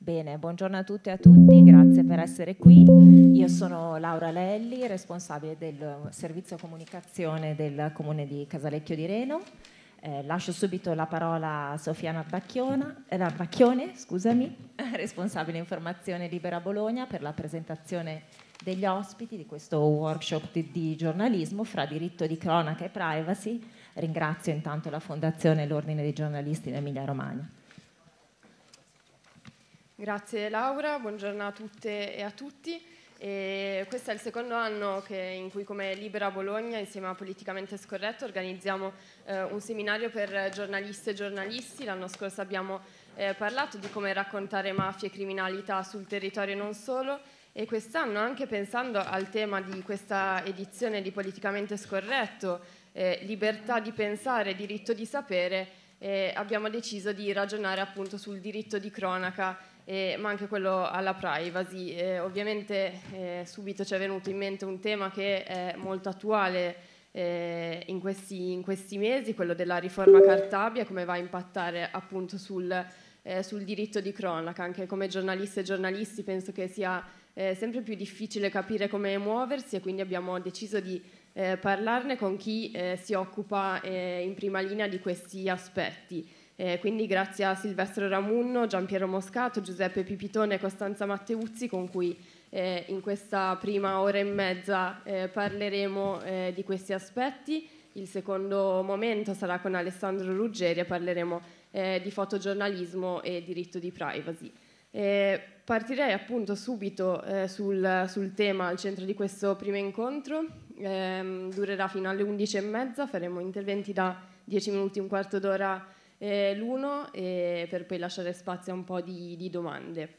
Bene, buongiorno a tutte e a tutti, grazie per essere qui. Io sono Laura Lelli, responsabile del servizio comunicazione del comune di Casalecchio di Reno. Eh, lascio subito la parola a Sofiana eh, Bacchione, scusami, responsabile informazione Libera Bologna, per la presentazione degli ospiti di questo workshop di, di giornalismo fra diritto di cronaca e privacy. Ringrazio intanto la Fondazione e l'Ordine dei giornalisti in Emilia Romagna. Grazie Laura, buongiorno a tutte e a tutti. E questo è il secondo anno che, in cui come Libera Bologna insieme a Politicamente Scorretto organizziamo eh, un seminario per giornaliste e giornalisti. L'anno scorso abbiamo eh, parlato di come raccontare mafie e criminalità sul territorio e non solo e quest'anno anche pensando al tema di questa edizione di Politicamente Scorretto, eh, libertà di pensare, diritto di sapere, eh, abbiamo deciso di ragionare appunto sul diritto di cronaca eh, ma anche quello alla privacy. Eh, ovviamente subito ci è venuto in mente un tema che è molto attuale eh, in questi, in, questi, mesi, quello della riforma Cartabia, come va a impattare appunto sul, eh, sul diritto di cronaca. Anche come giornaliste e giornalisti penso che sia eh, sempre più difficile capire come muoversi e quindi abbiamo deciso di eh, parlarne con chi eh, si occupa eh, in prima linea di questi aspetti. Eh, quindi grazie a Silvestro Ramunno, Giampiero Moscato, Giuseppe Pipitone e Costanza Matteuzzi con cui eh, in questa prima ora e mezza eh, parleremo eh, di questi aspetti. Il secondo momento sarà con Alessandro Ruggeri e parleremo eh, di fotogiornalismo e diritto di privacy. Eh, partirei appunto subito sul, sul, tema al centro di questo primo incontro, ehm, durerà fino alle 11.30, faremo interventi da 10 minuti, un quarto d'ora eh, l'uno per poi lasciare spazio a un po' di, di domande.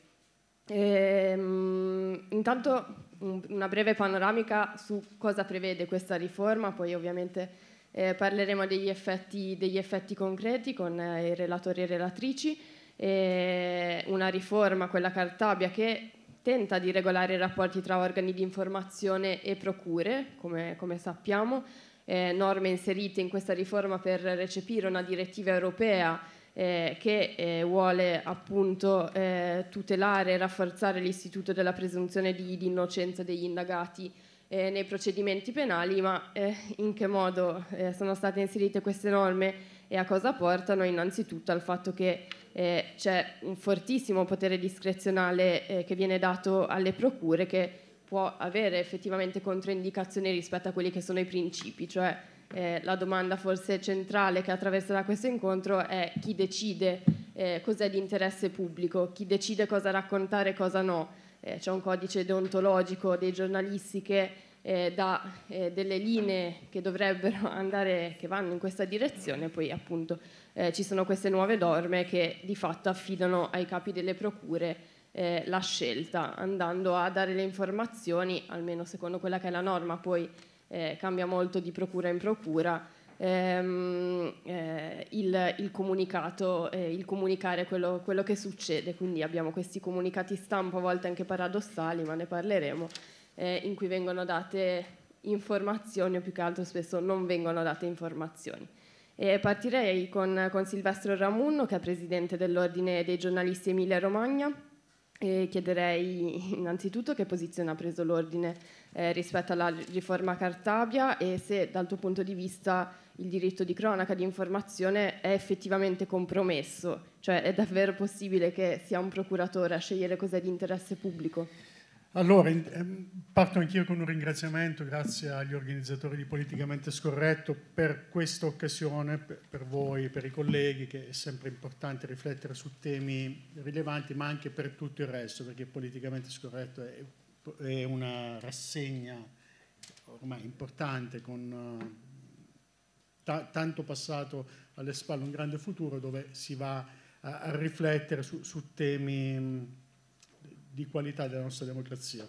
Ehm, intanto una breve panoramica su cosa prevede questa riforma, poi ovviamente eh, parleremo degli effetti, degli effetti, concreti con eh, i relatori e relatrici, eh, una riforma, quella Cartabia, che tenta di regolare i rapporti tra organi di informazione e procure, come, come sappiamo, eh, norme inserite in questa riforma per recepire una direttiva europea eh, che eh, vuole appunto eh, tutelare e rafforzare l'istituto della presunzione di, di innocenza degli indagati eh, nei procedimenti penali, ma eh, in che modo sono state inserite queste norme e a cosa portano? Innanzitutto al fatto che c'è un fortissimo potere discrezionale che viene dato alle procure che può avere effettivamente controindicazioni rispetto a quelli che sono i principi, cioè eh, la domanda forse centrale che attraverserà questo incontro è chi decide eh, cos'è di interesse pubblico, chi decide cosa raccontare e cosa no. Eh, c'è un codice deontologico dei giornalisti che eh, dà eh, delle linee che dovrebbero andare, che vanno in questa direzione, poi appunto eh, ci sono queste nuove norme che di fatto affidano ai capi delle procure eh, la scelta andando a dare le informazioni, almeno secondo quella che è la norma, poi eh, cambia molto di procura in procura, ehm, eh, il, il, comunicato, eh, il comunicare quello, quello che succede. Quindi abbiamo questi comunicati stampa, a volte anche paradossali, ma ne parleremo, eh, in cui vengono date informazioni o più che altro spesso non vengono date informazioni. E partirei con, con Silvestro Ramunno, che è presidente dell'Ordine dei giornalisti Emilia Romagna, e chiederei innanzitutto che posizione ha preso l'ordine eh, rispetto alla riforma Cartabia e se dal tuo punto di vista il diritto di cronaca di informazione è effettivamente compromesso, cioè è davvero possibile che sia un procuratore a scegliere cos'è di interesse pubblico? Allora, ehm, parto anch'io con un ringraziamento, grazie agli organizzatori di Politicamente Scorretto per questa occasione, per voi, per i colleghi, che è sempre importante riflettere su temi rilevanti, ma anche per tutto il resto, perché Politicamente Scorretto è una rassegna ormai importante con eh, tanto passato alle spalle, un grande futuro dove si va a, riflettere su, su temi di qualità della nostra democrazia.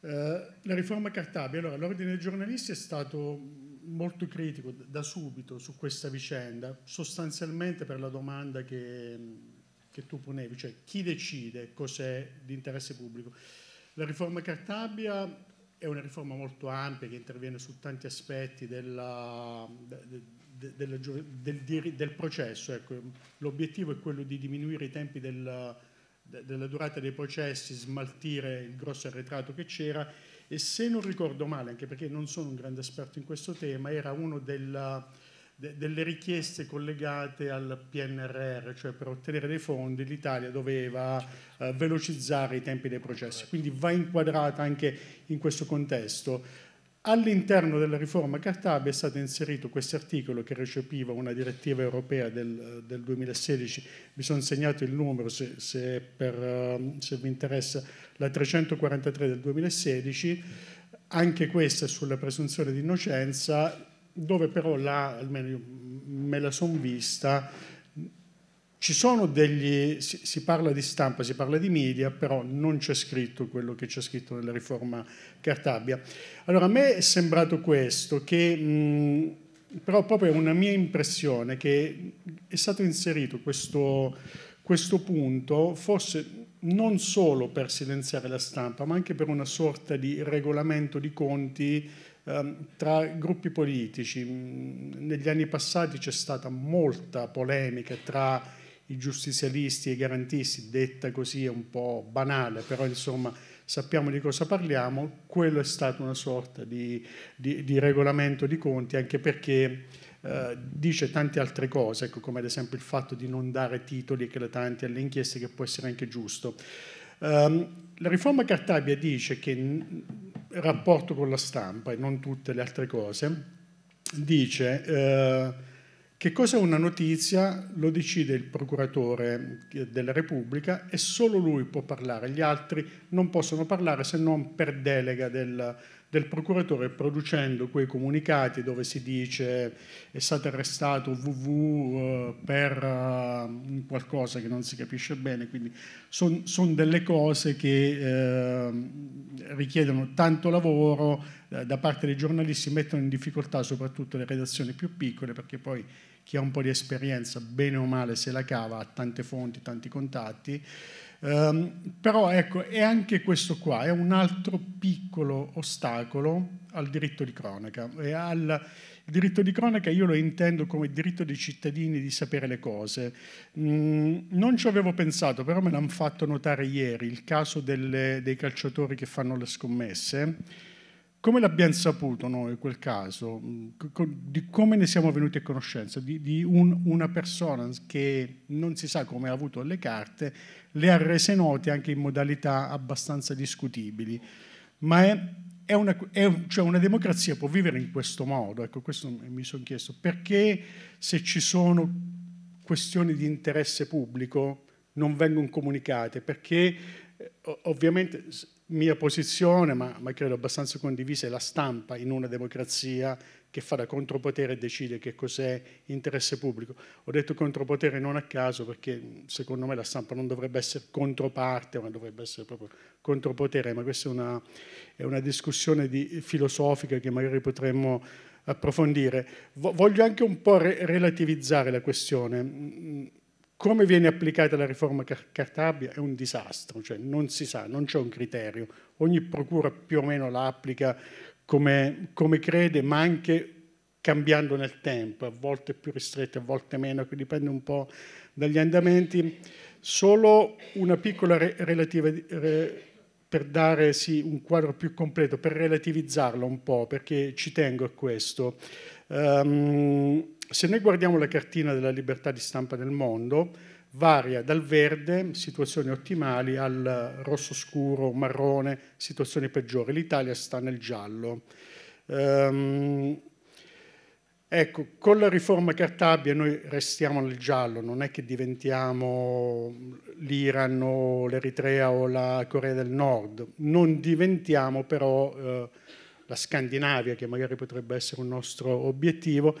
Eh, la riforma Cartabia, allora l'ordine dei giornalisti è stato molto critico da subito su questa vicenda, sostanzialmente per la domanda che, che tu ponevi, cioè chi decide cos'è di interesse pubblico. La riforma Cartabia è una riforma molto ampia che interviene su tanti aspetti della, de, de, de, del, del, processo. Ecco. L'obiettivo è quello di diminuire i tempi del, della durata dei processi, smaltire il grosso arretrato che c'era e se non ricordo male, anche perché non sono un grande esperto in questo tema, era una de delle richieste collegate al PNRR, cioè per ottenere dei fondi l'Italia doveva eh, velocizzare i tempi dei processi, quindi va inquadrata anche in questo contesto. All'interno della riforma Cartabia è stato inserito questo articolo che recepiva una direttiva europea del, eh, del 2016, vi sono segnato il numero se, se, per, ehm, se, vi interessa, la 343 del 2016, anche questa sulla presunzione di innocenza, dove però la, almeno me la sono vista, ci sono degli, si, si, parla di stampa, si parla di media, però non c'è scritto quello che c'è scritto nella riforma Cartabia. Allora a me è sembrato questo, che mh, però proprio è una mia impressione che è stato inserito questo, questo punto forse non solo per silenziare la stampa, ma anche per una sorta di regolamento di conti ehm, tra gruppi politici. Negli anni passati c'è stata molta polemica tra i giustizialisti e i garantisti, detta così è un po' banale, però insomma sappiamo di cosa parliamo, quello è stato una sorta di, di, di regolamento di conti, anche perché eh, dice tante altre cose, ecco, come ad esempio il fatto di non dare titoli eclatanti alle inchieste, che può essere anche giusto. Um, la riforma Cartabia dice che in rapporto con la stampa e non tutte le altre cose, dice... Eh, che cos'è una notizia lo decide il procuratore della Repubblica e solo lui può parlare, gli altri non possono parlare se non per delega del, del procuratore producendo quei comunicati dove si dice è stato arrestato VV eh, per eh, qualcosa che non si capisce bene, quindi sono son delle cose che eh, richiedono tanto lavoro eh, da parte dei giornalisti, mettono in difficoltà soprattutto le redazioni più piccole perché poi chi ha un po' di esperienza, bene o male, se la cava, ha tante fonti, tanti contatti. Um, però ecco, è anche questo qua, è un altro piccolo ostacolo al diritto di cronaca e al, il diritto di cronaca io lo intendo come diritto dei cittadini di sapere le cose. Mm, non ci avevo pensato, però me l'hanno fatto notare ieri, il caso delle, dei calciatori che fanno le scommesse. Come l'abbiamo saputo noi quel caso? Mm, di come ne siamo venuti a conoscenza? Di, di un, una persona che non si sa come ha avuto le carte, le ha rese note anche in modalità abbastanza discutibili, ma è è una, è, cioè una, democrazia può vivere in questo modo, ecco questo mi sono chiesto, perché se ci sono questioni di interesse pubblico non vengono comunicate, perché eh, ovviamente mia posizione, ma, ma credo abbastanza condivisa, è la stampa in una democrazia che fa da contropotere e decide che cos'è interesse pubblico. Ho detto contropotere non a caso perché secondo me la stampa non dovrebbe essere controparte, ma dovrebbe essere proprio contropotere, ma questa è una, è una discussione di, eh, filosofica che magari potremmo approfondire. Voglio anche un po' re relativizzare la questione. Come viene applicata la riforma Car Cartabia è un disastro, cioè non si sa, non c'è un criterio. Ogni procura più o meno la applica come, come crede, ma anche cambiando nel tempo, a volte più ristrette, a volte meno, che dipende un po' dagli andamenti. Solo una piccola re- relativa, re- per dare sì, un quadro più completo, per relativizzarlo un po', perché ci tengo a questo. Um, se noi guardiamo la cartina della libertà di stampa nel mondo, varia dal verde, situazioni ottimali, al rosso scuro, marrone, situazioni peggiori. L'Italia sta nel giallo. Ehm, ecco, con la riforma Cartabia noi restiamo nel giallo, non è che diventiamo l'Iran o l'Eritrea o la Corea del Nord, non diventiamo però eh, la Scandinavia, che magari potrebbe essere un nostro obiettivo.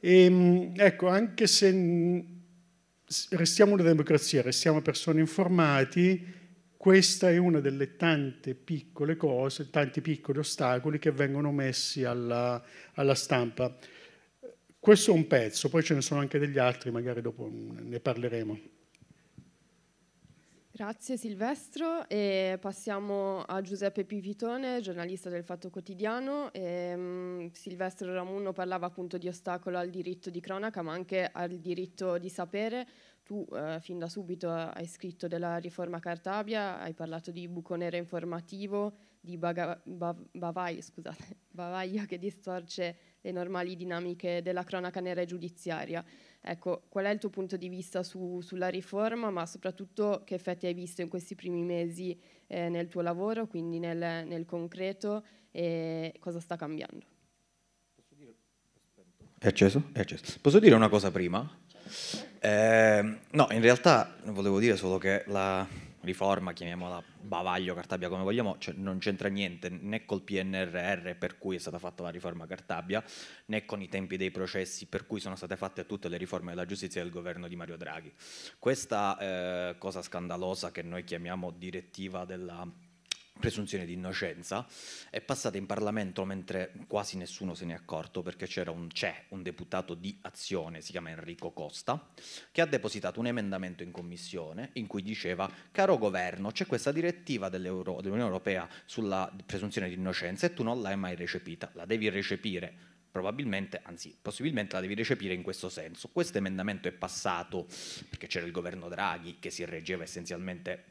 E, ehm, ecco, anche se restiamo una democrazia, restiamo persone informate, questa è una delle tante piccole cose, tanti piccoli ostacoli che vengono messi alla, alla stampa. Questo è un pezzo, poi ce ne sono anche degli altri, magari dopo mm, ne parleremo. Grazie Silvestro e passiamo a Giuseppe Pivitone, giornalista del Fatto Quotidiano. E, um, Silvestro Ramunno parlava appunto di ostacolo al diritto di cronaca ma anche al diritto di sapere. Tu eh, fin da subito hai scritto della riforma Cartabia, hai parlato di buco nero informativo, di baga- bav- bavaglia, scusate, bavaglia che distorce le normali dinamiche della cronaca nera e giudiziaria. Ecco, qual è il tuo punto di vista su, sulla riforma, ma soprattutto che effetti hai visto in questi primi mesi eh, nel tuo lavoro, quindi nel, nel, concreto, e cosa sta cambiando? Posso dire, è acceso? È acceso. Posso dire una cosa prima? Certo. Eh, no, in realtà volevo dire solo che la, riforma, chiamiamola bavaglio, cartabia come vogliamo, cioè non c'entra niente né col PNRR per cui è stata fatta la riforma cartabia, né con i tempi dei processi per cui sono state fatte tutte le riforme della giustizia del governo di Mario Draghi. Questa eh, cosa scandalosa che noi chiamiamo direttiva della presunzione di innocenza, è passata in Parlamento mentre quasi nessuno se ne è accorto perché c'era un, c'è un deputato di azione, si chiama Enrico Costa, che ha depositato un emendamento in commissione in cui diceva caro governo c'è questa direttiva dell'Unione Europea sulla presunzione di innocenza e tu non l'hai mai recepita, la devi recepire probabilmente, anzi possibilmente la devi recepire in questo senso. Questo emendamento è passato perché c'era il governo Draghi che si reggeva essenzialmente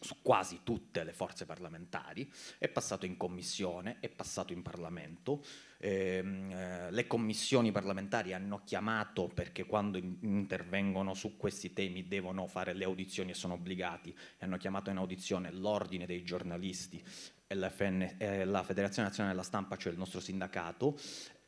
su quasi tutte le forze parlamentari, è passato in commissione, è passato in Parlamento, ehm, eh, le commissioni parlamentari hanno chiamato perché quando in- intervengono su questi temi devono fare le audizioni e sono obbligati, e hanno chiamato in audizione l'ordine dei giornalisti e eh, la Federazione Nazionale della Stampa, cioè il nostro sindacato,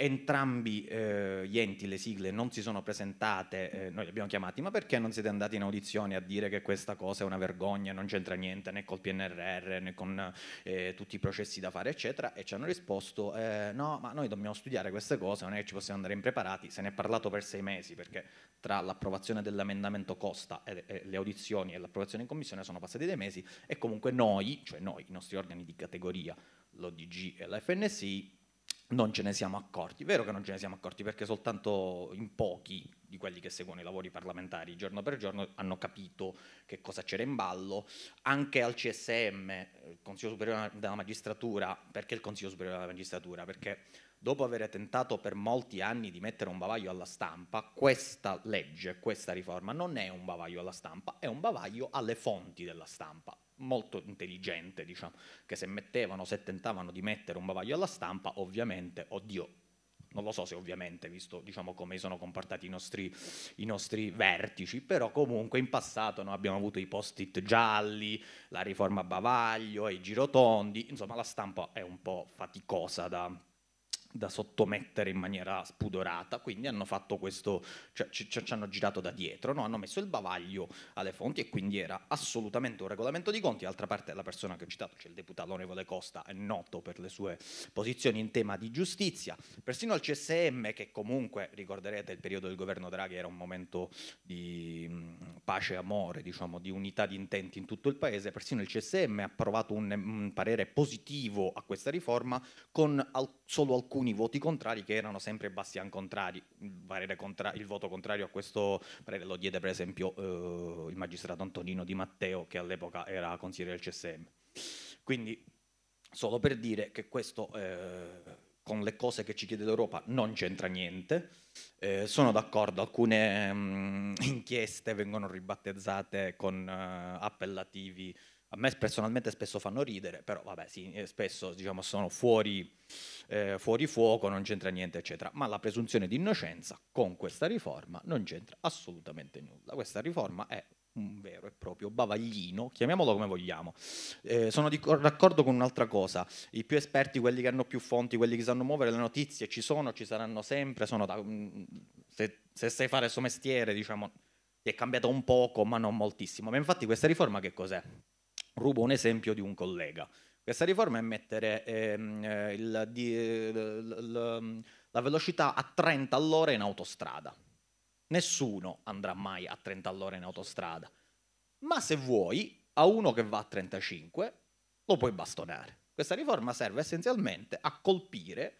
entrambi eh, gli enti, le sigle, non si sono presentate, eh, noi li abbiamo chiamati, ma perché non siete andati in audizione a dire che questa cosa è una vergogna, non c'entra niente né col PNRR né con eh, tutti i processi da fare, eccetera, e ci hanno risposto eh, no, ma noi dobbiamo studiare queste cose, non è che ci possiamo andare impreparati, se ne è parlato per sei mesi, perché tra l'approvazione dell'emendamento Costa e, e le audizioni e l'approvazione in commissione sono passati dei mesi e comunque noi, cioè noi, i nostri organi di categoria, l'ODG e la FNSI, non ce ne siamo accorti. Vero che non ce ne siamo accorti perché soltanto in pochi di quelli che seguono i lavori parlamentari giorno per giorno hanno capito che cosa c'era in ballo. Anche al CSM, il eh, Consiglio Superiore della Magistratura, perché il Consiglio Superiore della Magistratura? Perché dopo aver tentato per molti anni di mettere un bavaglio alla stampa, questa legge, questa riforma non è un bavaglio alla stampa, è un bavaglio alle fonti della stampa molto intelligente, diciamo, che se mettevano, se tentavano di mettere un bavaglio alla stampa, ovviamente, oddio, non lo so se ovviamente, visto diciamo, come sono comportati i nostri, i nostri, vertici, però comunque in passato no, abbiamo avuto i post-it gialli, la riforma Bavaglio, i girotondi, insomma la stampa è un po' faticosa da, da sottomettere in maniera spudorata, quindi hanno fatto questo, cioè ci, ci hanno girato da dietro, no? hanno messo il bavaglio alle fonti e quindi era assolutamente un regolamento di conti. D'altra parte la persona che ho citato, cioè il deputato onorevole Costa, è noto per le sue posizioni in tema di giustizia, persino il CSM che comunque, ricorderete, il periodo del governo Draghi era un momento di mh, pace e amore, diciamo, di unità di intenti in tutto il paese, persino il CSM ha approvato un, un parere positivo a questa riforma con al, solo alcuni alcuni voti contrari che erano sempre Bastian contrari, contra- il voto contrario a questo parere lo diede per esempio eh, il magistrato Antonino Di Matteo che all'epoca era consigliere del CSM. Quindi solo per dire che questo eh, con le cose che ci chiede l'Europa non c'entra niente. Eh, sono d'accordo, alcune mh, mm, inchieste vengono ribattezzate con eh, appellativi a me personalmente spesso fanno ridere, però vabbè, sì, eh, spesso diciamo, sono fuori, eh, fuori fuoco, non c'entra niente, eccetera. Ma la presunzione di innocenza con questa riforma non c'entra assolutamente nulla. Questa riforma è un vero e proprio bavaglino, chiamiamolo come vogliamo. Eh, sono d'accordo con un'altra cosa, i più esperti, quelli che hanno più fonti, quelli che sanno muovere le notizie, ci sono, ci saranno sempre, da, mm, se, se, sai fare il suo mestiere, diciamo, ti è cambiato un poco, ma non moltissimo. Ma infatti questa riforma che cos'è? rubo un esempio di un collega. Questa riforma è mettere ehm, eh, il, di, eh, l, l, la velocità a 30 all'ora in autostrada. Nessuno andrà mai a 30 all'ora in autostrada. Ma se vuoi, a uno che va a 35, lo puoi bastonare. Questa riforma serve essenzialmente a colpire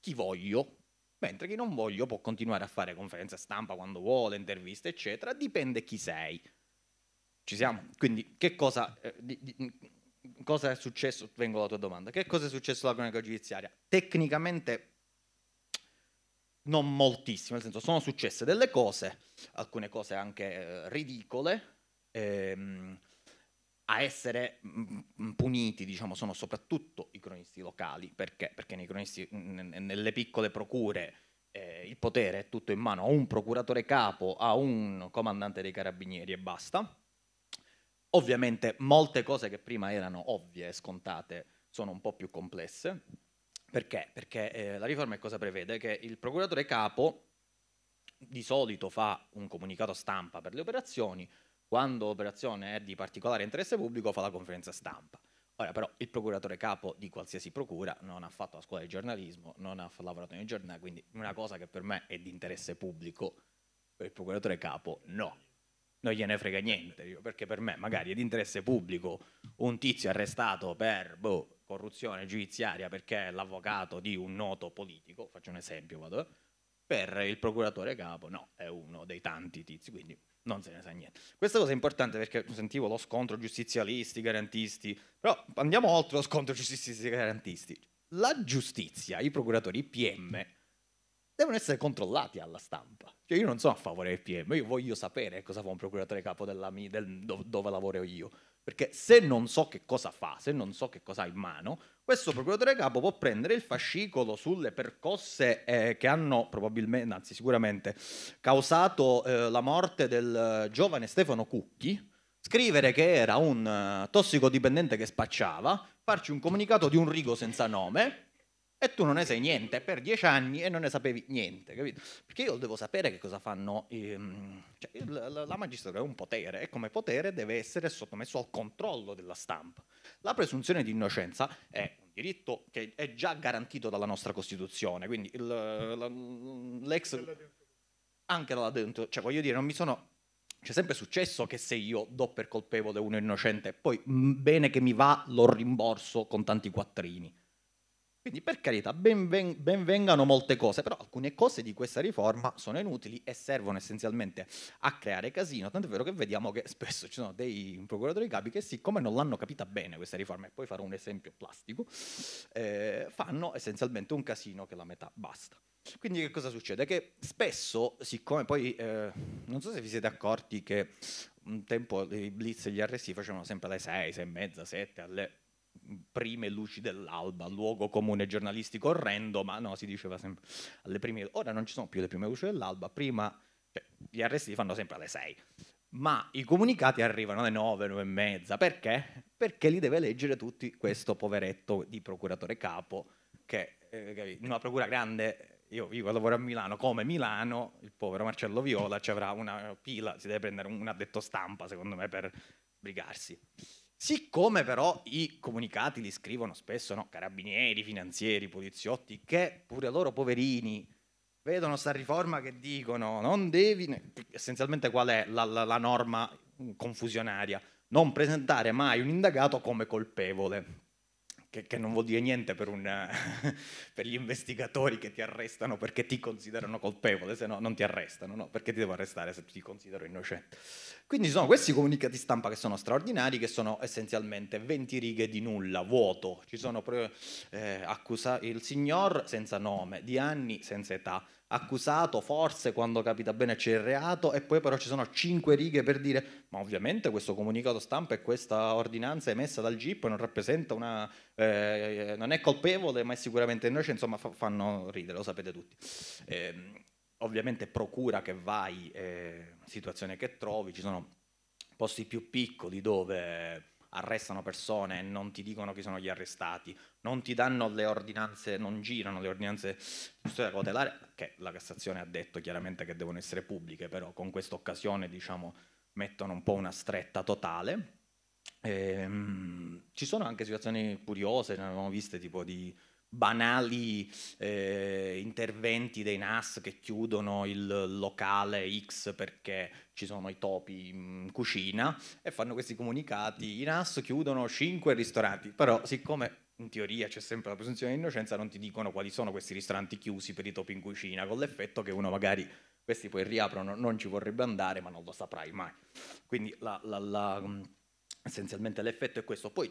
chi voglio, mentre chi non voglio può continuare a fare conferenze stampa quando vuole, interviste, eccetera, dipende chi sei. Ci siamo. Quindi che cosa, eh, di, di, cosa è successo? Vengo alla tua domanda. Che cosa è successo alla cronaca giudiziaria? Tecnicamente non moltissimo, nel senso sono successe delle cose, alcune cose anche eh, ridicole. Ehm, a essere mm, mm, puniti diciamo, sono soprattutto i cronisti locali, perché? Perché nei cronisti, nelle piccole procure eh, il potere è tutto in mano a un procuratore capo, a un comandante dei carabinieri e basta. Ovviamente molte cose che prima erano ovvie e scontate sono un po' più complesse. Perché? Perché eh, la riforma cosa prevede? Che il procuratore capo di solito fa un comunicato stampa per le operazioni, quando l'operazione è di particolare interesse pubblico fa la conferenza stampa. Ora però il procuratore capo di qualsiasi procura non ha fatto la scuola di giornalismo, non ha lavorato nei giornali, quindi una cosa che per me è di interesse pubblico, per il procuratore capo no non gliene frega niente, perché per me magari è di interesse pubblico un tizio arrestato per boh, corruzione giudiziaria perché è l'avvocato di un noto politico, faccio un esempio, vado, eh, per il procuratore capo no, è uno dei tanti tizi, quindi non se ne sa niente. Questa cosa è importante perché sentivo lo scontro giustizialisti, garantisti, però andiamo oltre lo scontro giustizialisti, garantisti. La giustizia, i procuratori, i PM, devono essere controllati alla stampa. Cioè io non sono a favore del PM, io voglio sapere cosa fa un procuratore capo della mia, del, dove lavoro io. Perché se non so che cosa fa, se non so che cosa ha in mano, questo procuratore capo può prendere il fascicolo sulle percosse eh, che hanno probabilmente, anzi sicuramente, causato eh, la morte del eh, giovane Stefano Cucchi, scrivere che era un uh, tossicodipendente che spacciava, farci un comunicato di un rigo senza nome, e tu non ne sai niente per dieci anni e non ne sapevi niente, capito? Perché io devo sapere che cosa fanno. Ehm, cioè, la, la, magistratura è un potere e come potere deve essere sottomesso al controllo della stampa. La presunzione di innocenza è un diritto che è già garantito dalla nostra Costituzione, quindi il, la, l'ex... Anche dalla dentro, cioè voglio dire, non mi sono c'è sempre successo che se io do per colpevole uno innocente, poi bene che mi va, lo rimborso con tanti quattrini. Quindi per carità, benvengano molte cose, però alcune cose di questa riforma sono inutili e servono essenzialmente a creare casino, tant'è vero che vediamo che spesso ci sono dei procuratori capi che siccome non l'hanno capita bene questa riforma, e poi farò un esempio plastico, eh, fanno essenzialmente un casino che la metà basta. Quindi che cosa succede? Che spesso, siccome poi, eh, non so se vi siete accorti che un tempo i blitz e gli arresti facevano sempre alle 6, 6 e mezza, 7, alle prime luci dell'alba, luogo comune giornalistico orrendo, ma no, si diceva sempre alle prime, ora non ci sono più le prime luci dell'alba, prima cioè, gli arresti li fanno sempre alle 6, ma i comunicati arrivano alle 9, 9 e mezza, perché? Perché li deve leggere tutti questo poveretto di procuratore capo, che eh, in una procura grande io vivo e lavoro a Milano, come Milano, il povero Marcello Viola ci avrà una pila, si deve prendere un addetto stampa, secondo me, per brigarsi. Siccome però i comunicati li scrivono spesso no, carabinieri, finanzieri, poliziotti, che pure loro poverini vedono sta riforma che dicono non devi, essenzialmente qual è la, la, la norma confusionaria? Non presentare mai un indagato come colpevole che, che non vuol dire niente per, un, per, gli investigatori che ti arrestano perché ti considerano colpevole, se no non ti arrestano, no? perché ti devo arrestare se ti considero innocente. Quindi ci sono questi comunicati stampa che sono straordinari, che sono essenzialmente 20 righe di nulla, vuoto, ci sono eh, accusa il signor senza nome, di anni senza età, accusato, forse quando capita bene c'è il reato, e poi però ci sono cinque righe per dire, ma ovviamente questo comunicato stampa e questa ordinanza emessa dal GIP non rappresenta una... Eh, non è colpevole, ma è sicuramente innocente, insomma fa, fanno ridere, lo sapete tutti. Eh, ovviamente procura che vai, eh, situazione che trovi, ci sono posti più piccoli dove arrestano persone e non ti dicono chi sono gli arrestati, non ti danno le ordinanze, non girano le ordinanze di custodia cautelare, che la Cassazione ha detto chiaramente che devono essere pubbliche, però con questa occasione diciamo, mettono un po' una stretta totale. E, ehm, mh, ci sono anche situazioni curiose, ne avevamo viste tipo di banali eh, interventi dei NAS che chiudono il locale X perché ci sono i topi in cucina e fanno questi comunicati, i NAS chiudono 5 ristoranti, però siccome in teoria c'è sempre la presunzione di innocenza non ti dicono quali sono questi ristoranti chiusi per i topi in cucina, con l'effetto che uno magari questi poi riaprono, non ci vorrebbe andare ma non lo saprai mai. Quindi la, la, la, essenzialmente l'effetto è questo. Poi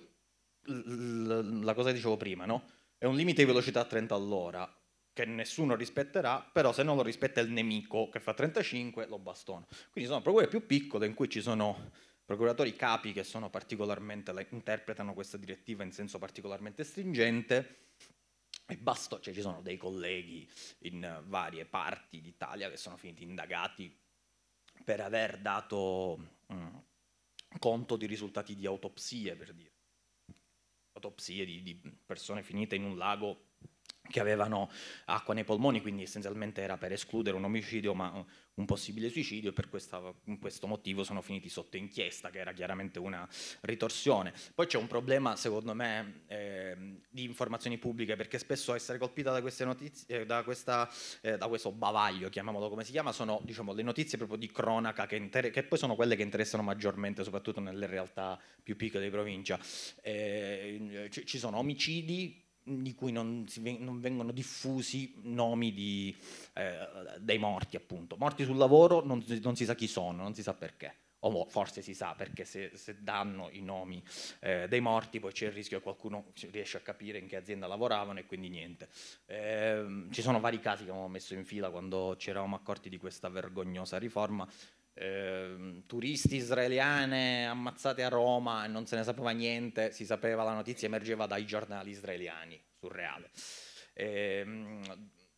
la cosa che dicevo prima, no? è un limite di velocità a 30 all'ora che nessuno rispetterà, però se non lo rispetta il nemico che fa 35 lo bastona. Quindi sono procure più piccole in cui ci sono procuratori capi che sono particolarmente, interpretano questa direttiva in senso particolarmente stringente e basta, cioè ci sono dei colleghi in varie parti d'Italia che sono finiti indagati per aver dato mh, mm, conto di risultati di autopsie, per dire autopsie di, di persone finite in un lago che avevano acqua nei polmoni, quindi essenzialmente era per escludere un omicidio ma un possibile suicidio e per questa, questo motivo sono finiti sotto inchiesta, che era chiaramente una ritorsione. Poi c'è un problema, secondo me, eh, di informazioni pubbliche, perché spesso essere colpita da, queste notizie, eh, da, questa, eh, da questo bavaglio, chiamiamolo come si chiama, sono diciamo, le notizie proprio di cronaca che, inter- che, poi sono quelle che interessano maggiormente, soprattutto nelle realtà più piccole di provincia. Eh, ci sono omicidi di cui non, si, non, vengono diffusi nomi di, eh, dei morti, appunto. Morti sul lavoro non, non, si sa chi sono, non si sa perché. O forse si sa perché se, se danno i nomi eh, dei morti poi c'è il rischio che qualcuno riesca a capire in che azienda lavoravano e quindi niente. Eh, ci sono vari casi che abbiamo messo in fila quando ci eravamo accorti di questa vergognosa riforma Ehm, turisti israeliane ammazzate a Roma e non se ne sapeva niente, si sapeva la notizia, emergeva dai giornali israeliani, surreale. Eh,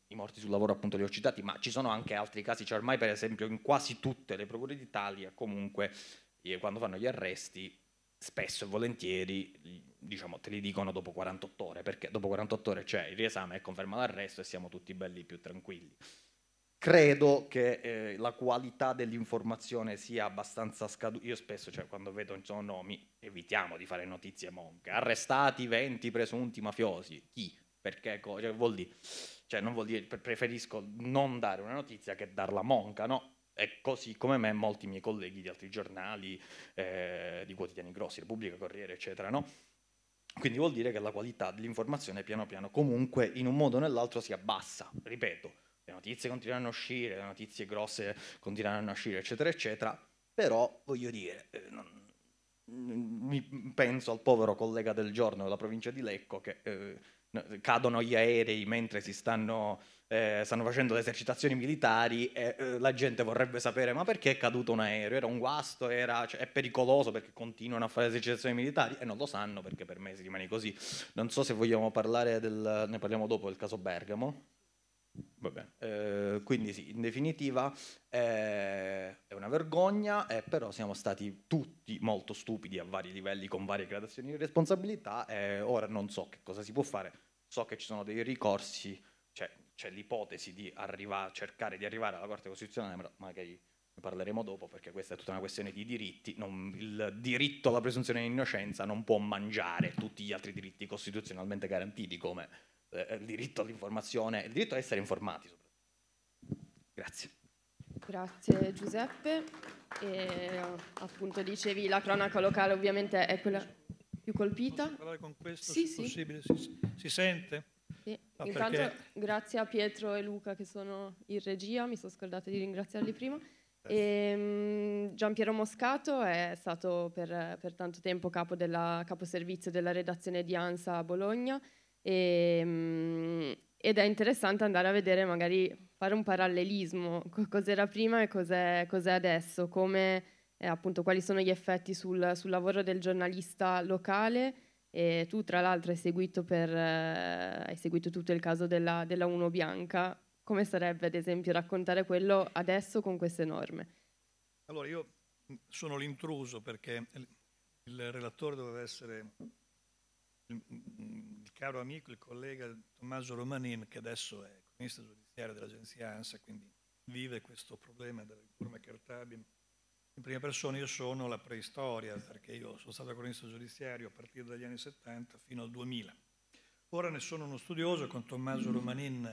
I morti sul lavoro appunto li ho citati, ma ci sono anche altri casi, cioè ormai per esempio in quasi tutte le procure d'Italia comunque quando fanno gli arresti spesso e volentieri diciamo, te li dicono dopo 48 ore, perché dopo 48 ore c'è il riesame e conferma l'arresto e siamo tutti belli più tranquilli credo che eh, la qualità dell'informazione sia abbastanza scaduta. Io spesso, cioè, quando vedo sono nomi, evitiamo di fare notizie monche. Arrestati 20 presunti mafiosi. Chi? Perché? cioè, vuol dire, cioè, non vuol dire, preferisco non dare una notizia che darla monca, no? E così come me molti miei colleghi di altri giornali, eh, di quotidiani grossi, Repubblica, Corriere, eccetera, no? Quindi vuol dire che la qualità dell'informazione piano piano comunque in un modo o nell'altro si abbassa, ripeto, le notizie continueranno a uscire, le notizie grosse continueranno a uscire, eccetera, eccetera, però voglio dire, eh, non, mi penso al povero collega del giorno della provincia di Lecco che eh, cadono gli aerei mentre si stanno, eh, stanno facendo le esercitazioni militari e eh, la gente vorrebbe sapere ma perché è caduto un aereo? Era un guasto? Era, cioè, è pericoloso perché continuano a fare esercitazioni militari e non lo sanno perché per me si rimane così. Non so se vogliamo parlare del... ne parliamo dopo del caso Bergamo. Eh, quindi sì, in definitiva è, eh, è una vergogna, eh, però siamo stati tutti molto stupidi a vari livelli con varie gradazioni di responsabilità e ora non so che cosa si può fare, so che ci sono dei ricorsi, cioè c'è l'ipotesi di arriva, cercare di arrivare alla Corte Costituzionale, ma magari ne parleremo dopo perché questa è tutta una questione di diritti, non, il diritto alla presunzione di innocenza non può mangiare tutti gli altri diritti costituzionalmente garantiti come eh, il diritto all'informazione, il diritto ad essere informati. Grazie. Grazie Giuseppe. E, appunto dicevi la cronaca locale ovviamente è quella più colpita. Posso parlare con questo? Sì, sì. Possibile? Si, si sente? Sì. Intanto perché... grazie a Pietro e Luca che sono in regia, mi sono scordata di ringraziarli prima. E, ehm, Piero Moscato è stato per, per tanto tempo capo della, caposervizio della redazione di ANSA a Bologna e, ehm, ed è interessante andare a vedere, magari fare un parallelismo, cos'era prima e cos'è, cos'è adesso, come, eh, appunto, quali sono gli effetti sul, sul lavoro del giornalista locale. E tu, tra l'altro, hai seguito, per, eh, hai seguito tutto il caso della, della Uno Bianca. Come sarebbe, ad esempio, raccontare quello adesso con queste norme? Allora, io sono l'intruso perché il relatore doveva essere caro amico, il collega Tommaso Romanin, che adesso è cronista giudiziario dell'agenzia ANSA, quindi vive questo problema della riforma Cartabim in prima persona io sono la preistoria, perché io sono stato cronista giudiziario a partire dagli anni 70 fino al 2000. Ora ne sono uno studioso, con Tommaso Romanin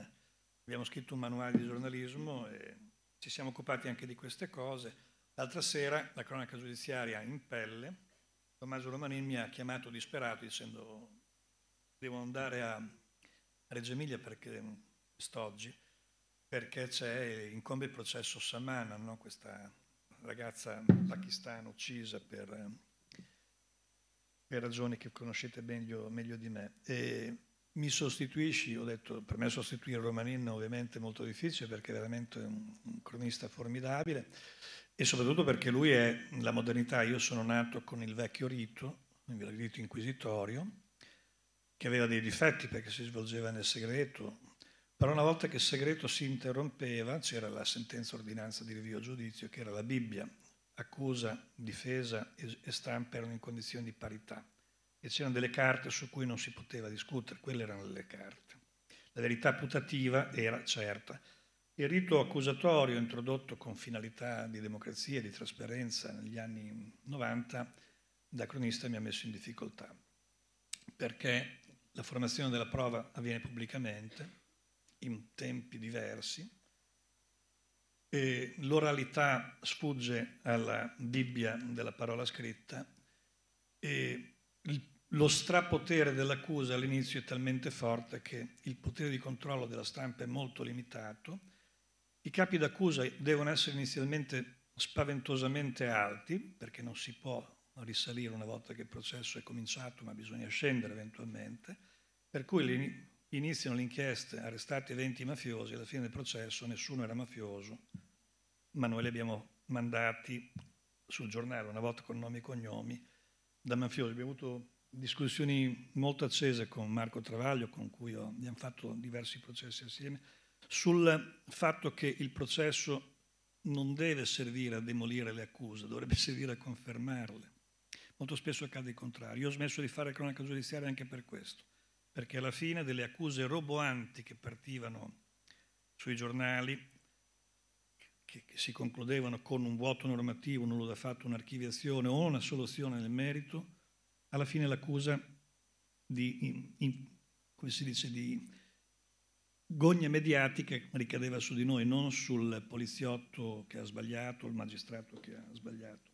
abbiamo scritto un manuale di giornalismo e ci siamo occupati anche di queste cose. L'altra sera la cronaca giudiziaria in pelle, Tommaso Romanin mi ha chiamato disperato dicendo devo andare a Reggio Emilia perché quest'oggi, perché c'è eh, incombe il processo Samana, no? questa ragazza pakistana uccisa per, per, ragioni che conoscete meglio, meglio di me. E mi sostituisci, ho detto, per me sostituire Romanin è ovviamente molto difficile perché è veramente un, un cronista formidabile e soprattutto perché lui è la modernità, io sono nato con il vecchio rito, il rito inquisitorio, che aveva dei difetti perché si svolgeva nel segreto, però una volta che il segreto si interrompeva c'era la sentenza ordinanza di rivio a giudizio che era la Bibbia, accusa, difesa e stampa erano in condizioni di parità e c'erano delle carte su cui non si poteva discutere, quelle erano le carte. La verità putativa era certa. Il rito accusatorio introdotto con finalità di democrazia e di trasparenza negli anni 90 da cronista mi ha messo in difficoltà, perché la formazione della prova avviene pubblicamente, in tempi diversi, e l'oralità sfugge alla Bibbia della parola scritta e lo strapotere dell'accusa all'inizio è talmente forte che il potere di controllo della stampa è molto limitato. I capi d'accusa devono essere inizialmente spaventosamente alti, perché non si può a risalire una volta che il processo è cominciato, ma bisogna scendere eventualmente, per cui iniziano le inchieste, arrestati 20 mafiosi, alla fine del processo nessuno era mafioso, ma noi li abbiamo mandati sul giornale, una volta con nomi e cognomi, da mafiosi. Abbiamo avuto discussioni molto accese con Marco Travaglio, con cui abbiamo fatto diversi processi assieme, sul fatto che il processo non deve servire a demolire le accuse, dovrebbe servire a confermarle. Molto spesso accade il contrario. Io ho smesso di fare cronaca giudiziaria anche per questo, perché alla fine delle accuse roboanti che partivano sui giornali, che, che si concludevano con un vuoto normativo, nulla da fatto, un'archiviazione o una soluzione nel merito, alla fine l'accusa di, in, in, come si dice, di gogna mediatica ricadeva su di noi, non sul poliziotto che ha sbagliato, il magistrato che ha sbagliato.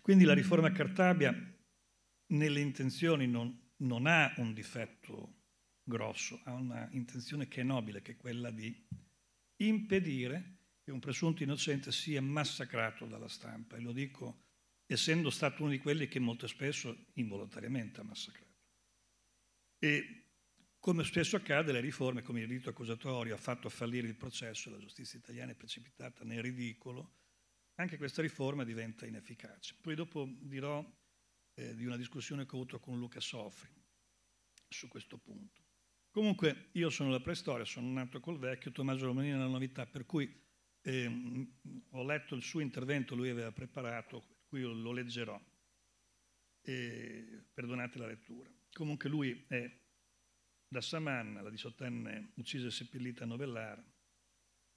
Quindi la mm. riforma Cartabia nelle intenzioni non, non ha un difetto grosso, ha una intenzione che è nobile, che è quella di impedire che un presunto innocente sia massacrato dalla stampa. E lo dico essendo stato uno di quelli che molto spesso involontariamente ha massacrato. E come spesso accade, le riforme come il rito accusatorio ha fatto fallire il processo, la giustizia italiana è precipitata nel ridicolo, anche questa riforma diventa inefficace. Poi dopo dirò eh, di una discussione che ho avuto con Luca Sofri su questo punto. Comunque io sono la preistoria, sono nato col vecchio, Tommaso Romanini è la novità, per cui eh, ho letto il suo intervento, lui aveva preparato, qui lo leggerò. Eh, perdonate la lettura. Comunque lui è da Samanna, la diciottenne uccisa e seppellita a Novellara,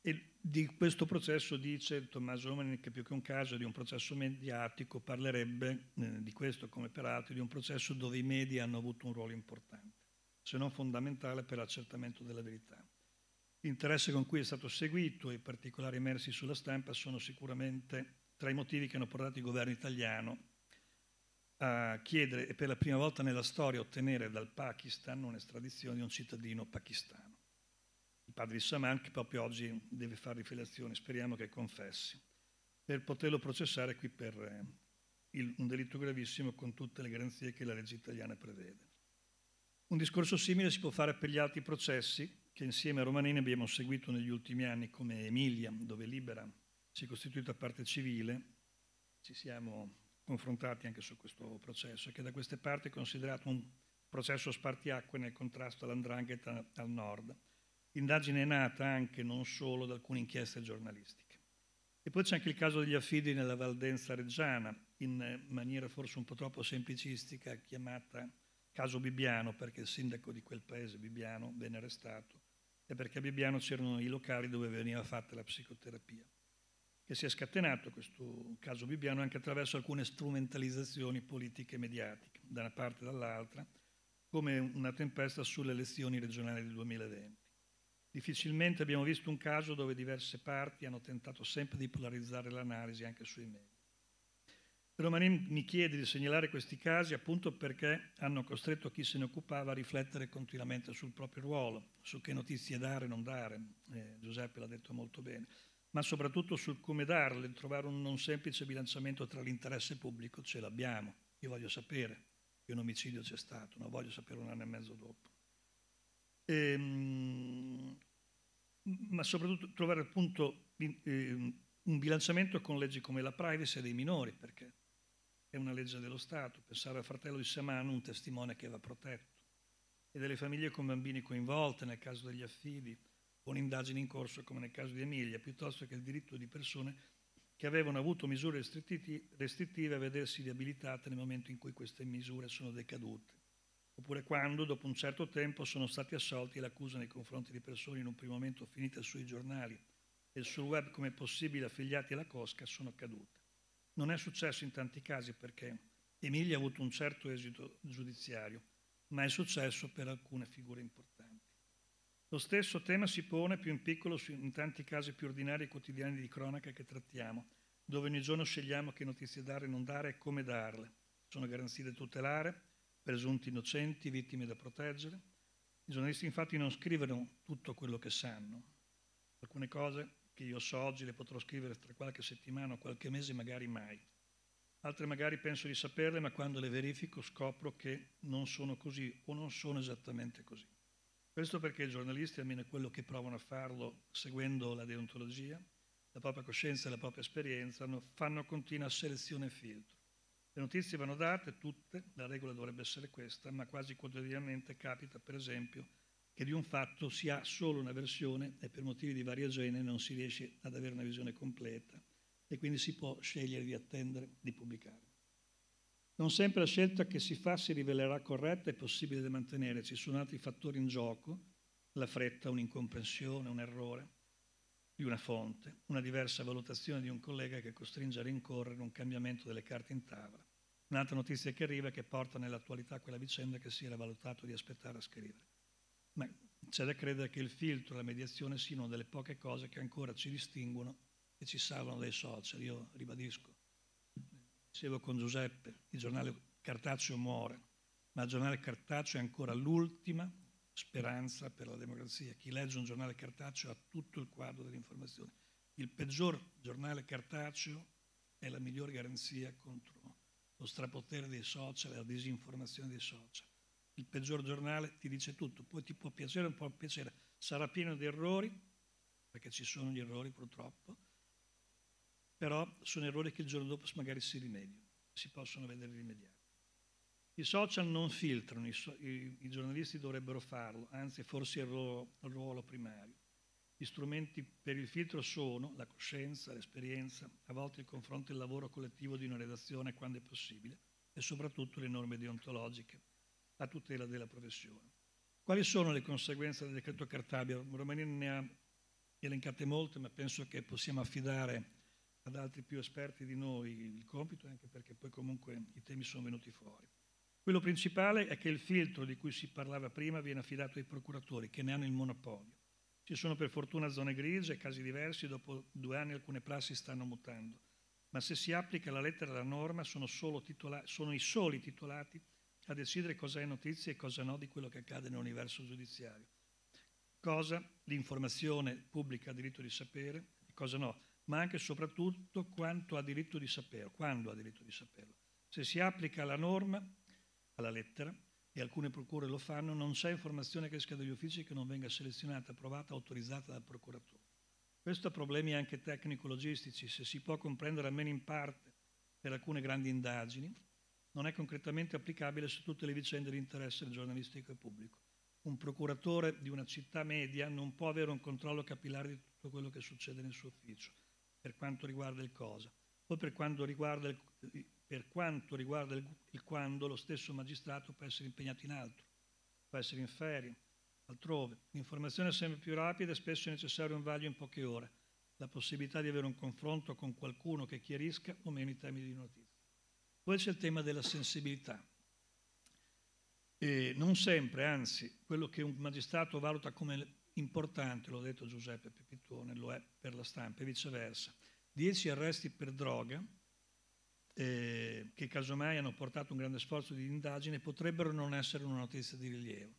e di questo processo dice Tommaso Romani che più che un caso di un processo mediatico parlerebbe eh, di questo come peraltro di un processo dove i media hanno avuto un ruolo importante, se non fondamentale per l'accertamento della verità. L'interesse con cui è stato seguito e i particolari emersi sulla stampa sono sicuramente tra i motivi che hanno portato il governo italiano a chiedere e per la prima volta nella storia ottenere dal Pakistan un'estradizione di un cittadino pakistano padre di Saman che proprio oggi deve fare rifilazione, speriamo che confessi, per poterlo processare qui per eh, il, un delitto gravissimo con tutte le garanzie che la legge italiana prevede. Un discorso simile si può fare per gli altri processi che insieme a Romanini abbiamo seguito negli ultimi anni come Emilia, dove Libera si è costituita parte civile, ci siamo confrontati anche su questo processo, che da queste parti è considerato un processo spartiacque nel contrasto all'andrangheta al nord, L'indagine è nata anche non solo da alcune inchieste giornalistiche. E poi c'è anche il caso degli affidi nella Valdenza Reggiana, in maniera forse un po' troppo semplicistica, chiamata caso Bibbiano, perché il sindaco di quel paese, Bibbiano, venne arrestato e perché a Bibbiano c'erano i locali dove veniva fatta la psicoterapia. E si è scatenato questo caso Bibbiano anche attraverso alcune strumentalizzazioni politiche e mediatiche, da una parte e dall'altra, come una tempesta sulle elezioni regionali del 2020. Difficilmente abbiamo visto un caso dove diverse parti hanno tentato sempre di polarizzare l'analisi anche sui media. Romanin mi chiede di segnalare questi casi appunto perché hanno costretto chi se ne occupava a riflettere continuamente sul proprio ruolo, su che notizie dare e non dare, eh, Giuseppe l'ha detto molto bene, ma soprattutto sul come darle, trovare un non semplice bilanciamento tra l'interesse pubblico, ce l'abbiamo, io voglio sapere che un omicidio c'è stato, non voglio sapere un anno e mezzo dopo ehm, ma soprattutto trovare appunto ehm, un bilanciamento con leggi come la privacy dei minori, perché è una legge dello Stato, pensare al fratello di Samano, un testimone che va protetto, e delle famiglie con bambini coinvolte nel caso degli affidi, o un'indagine in corso come nel caso di Emilia, piuttosto che il diritto di persone che avevano avuto misure restrittive a vedersi riabilitate nel momento in cui queste misure sono decadute oppure quando, dopo un certo tempo, sono stati assolti e l'accusa nei confronti di persone in un primo momento finite sui giornali e sul web come possibili affiliati alla Cosca sono cadute. Non è successo in tanti casi perché Emilia ha avuto un certo esito giudiziario, ma è successo per alcune figure importanti. Lo stesso tema si pone più in piccolo in tanti casi più ordinari e quotidiani di cronaca che trattiamo, dove ogni giorno scegliamo che notizie dare e non dare e come darle. Sono garanzie da tutelare, presunti innocenti, vittime da proteggere. I giornalisti infatti non scrivono tutto quello che sanno. Alcune cose che io so oggi le potrò scrivere tra qualche settimana o qualche mese, magari mai. Altre magari penso di saperle, ma quando le verifico scopro che non sono così o non sono esattamente così. Questo perché i giornalisti, almeno quello che provano a farlo seguendo la deontologia, la propria coscienza e la propria esperienza, fanno continua selezione e filtro le notizie vanno date tutte, la regola dovrebbe essere questa, ma quasi quotidianamente capita, per esempio, che di un fatto si ha solo una versione e per motivi di vario genere non si riesce ad avere una visione completa e quindi si può scegliere di attendere, di pubblicare. Non sempre la scelta che si fa si rivelerà corretta e possibile da mantenere, ci sono altri fattori in gioco, la fretta, un'incomprensione, un errore di una fonte, una diversa valutazione di un collega che costringe a rincorrere un cambiamento delle carte in tavola Un'altra notizia che arriva e che porta nell'attualità quella vicenda che si era valutato di aspettare a scrivere. Ma c'è da credere che il filtro e la mediazione siano delle poche cose che ancora ci distinguono e ci salvano dai social. Io ribadisco, dicevo con Giuseppe, il giornale cartaceo muore, ma il giornale cartaceo è ancora l'ultima speranza per la democrazia. Chi legge un giornale cartaceo ha tutto il quadro dell'informazione. Il peggior giornale cartaceo è la miglior garanzia contro lo strapotere dei social, la disinformazione dei social. Il peggior giornale ti dice tutto, poi ti può piacere o non può piacere, sarà pieno di errori, perché ci sono gli errori purtroppo, però sono errori che il giorno dopo magari si rimediano, si possono vedere rimediati. I social non filtrano, i, so, i, i giornalisti dovrebbero farlo, anzi forse è il loro ruolo primario gli strumenti per il filtro sono la coscienza, l'esperienza, a volte il confronto e il lavoro collettivo di una redazione quando è possibile e soprattutto le norme deontologiche, a tutela della professione. Quali sono le conseguenze del decreto Cartabia? Romanini ne ha elencate molte, ma penso che possiamo affidare ad altri più esperti di noi il compito, anche perché poi comunque i temi sono venuti fuori. Quello principale è che il filtro di cui si parlava prima viene affidato ai procuratori, che ne hanno il monopolio. Ci sono per fortuna zone grigie, casi diversi, dopo due anni alcune prassi stanno mutando, ma se si applica la lettera della norma sono, sono i soli titolati a decidere cosa è notizia e cosa no di quello che accade nell'universo giudiziario. Cosa l'informazione pubblica ha diritto di sapere e cosa no, ma anche e soprattutto quanto ha diritto di sapere, quando ha diritto di saperlo. Se si applica la norma alla lettera, e alcune procure lo fanno, non c'è informazione che esca dagli uffici che non venga selezionata, approvata, autorizzata dal procuratore. Questo ha problemi anche tecnico-logistici, se si può comprendere almeno in parte per alcune grandi indagini, non è concretamente applicabile su tutte le vicende di interesse giornalistico e pubblico. Un procuratore di una città media non può avere un controllo capillare di tutto quello che succede nel suo ufficio, per quanto riguarda il cosa. o per quanto riguarda il per quanto riguarda il, il quando lo stesso magistrato può essere impegnato in altro, può essere in ferie, altrove. L'informazione è sempre più rapida e spesso è necessario un vaglio in poche ore, la possibilità di avere un confronto con qualcuno che chiarisca o meno i termini di notizia. Poi c'è il tema della sensibilità. E non sempre, anzi, quello che un magistrato valuta come importante, l'ho detto Giuseppe Pepitone, lo è per la stampa e viceversa. Dieci arresti per droga, eh, che casomai hanno portato un grande sforzo di indagine, potrebbero non essere una notizia di rilievo,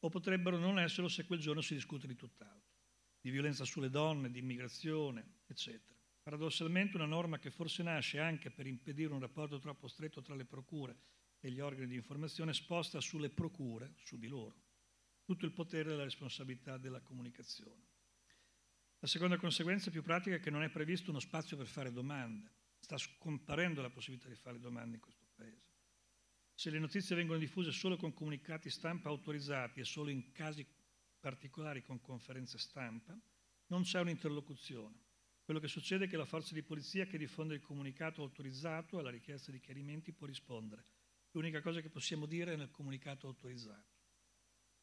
o potrebbero non esserlo se quel giorno si discute di tutt'altro, di violenza sulle donne, di immigrazione, eccetera. Paradossalmente una norma che forse nasce anche per impedire un rapporto troppo stretto tra le procure e gli organi di informazione sposta sulle procure, su di loro, tutto il potere e la responsabilità della comunicazione. La seconda conseguenza più pratica è che non è previsto uno spazio per fare domande sta scomparendo la possibilità di fare domande in questo Paese. Se le notizie vengono diffuse solo con comunicati stampa autorizzati e solo in casi particolari con conferenze stampa, non c'è un'interlocuzione. Quello che succede è che la forza di polizia che diffonde il comunicato autorizzato alla richiesta di chiarimenti può rispondere. L'unica cosa che possiamo dire è nel comunicato autorizzato.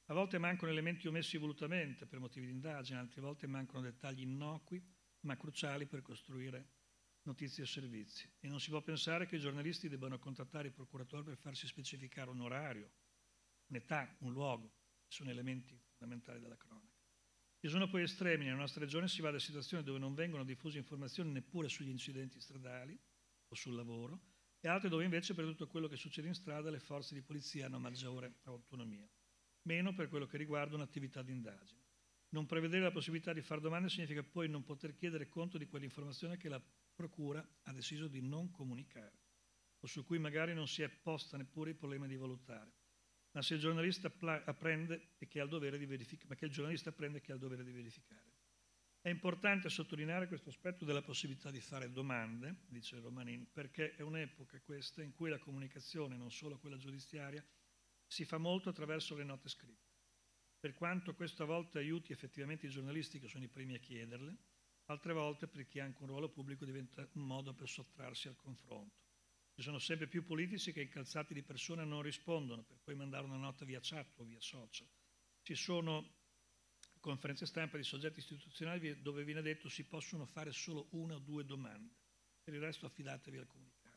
A volte mancano elementi omessi volutamente per motivi di indagine, altre volte mancano dettagli innocui ma cruciali per costruire notizie e servizi e non si può pensare che i giornalisti debbano contattare il procuratore per farsi specificare un orario, un'età, un luogo, sono elementi fondamentali della cronaca. Ci sono poi estremi, nella nostra regione si va da situazioni dove non vengono diffuse informazioni neppure sugli incidenti stradali o sul lavoro e altre dove invece per tutto quello che succede in strada le forze di polizia hanno maggiore autonomia, meno per quello che riguarda un'attività di indagine. Non prevedere la possibilità di fare domande significa poi non poter chiedere conto di quell'informazione che la procura ha deciso di non comunicare o su cui magari non si è posta neppure il problema di valutare. Ma se il giornalista apprende e che ha il dovere di verificare, ma che il giornalista apprende che ha il dovere di verificare. È importante sottolineare questo aspetto della possibilità di fare domande, dice Romanin, perché è un'epoca questa in cui la comunicazione, non solo quella giudiziaria, si fa molto attraverso le note scritte. Per quanto questa volta aiuti effettivamente i giornalisti che sono i primi a chiederle, altre volte per chi ha anche un ruolo pubblico diventa un modo per sottrarsi al confronto. Ci sono sempre più politici che incalzati di persone non rispondono per poi mandare una nota via chat o via social. Ci sono conferenze stampa di soggetti istituzionali dove viene detto si possono fare solo una o due domande, per il resto affidatevi al comunicato.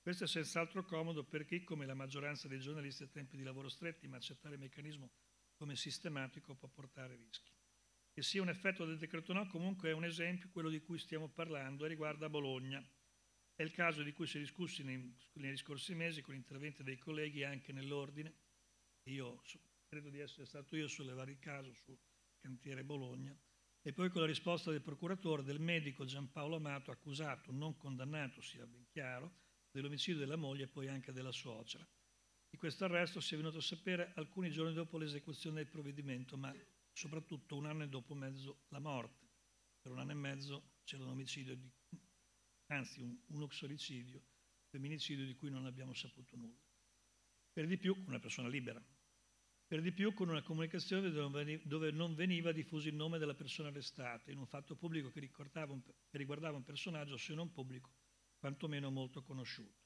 Questo è senz'altro comodo per chi, come la maggioranza dei giornalisti, ha tempi di lavoro stretti, ma accettare il meccanismo come sistematico può portare rischi che sia un effetto del decreto no, comunque è un esempio quello di cui stiamo parlando e riguarda Bologna. È il caso di cui si è discusso nei, negli scorsi mesi con l'intervento dei colleghi anche nell'ordine. Io credo di essere stato io a sollevare il caso sul cantiere Bologna. E poi con la risposta del procuratore, del medico Giampaolo Amato, accusato, non condannato, sia ben chiaro, dell'omicidio della moglie e poi anche della suocera. Di questo arresto si è venuto a sapere alcuni giorni dopo l'esecuzione del provvedimento, ma soprattutto un anno e dopo mezzo la morte. Per un anno e mezzo c'era un omicidio, di, anzi un, un oxoricidio, femminicidio di cui non abbiamo saputo nulla. Per di più una persona libera. Per di più con una comunicazione dove non veniva diffuso il nome della persona arrestata, in un fatto pubblico che, un, che riguardava un personaggio, se non pubblico, quantomeno molto conosciuto.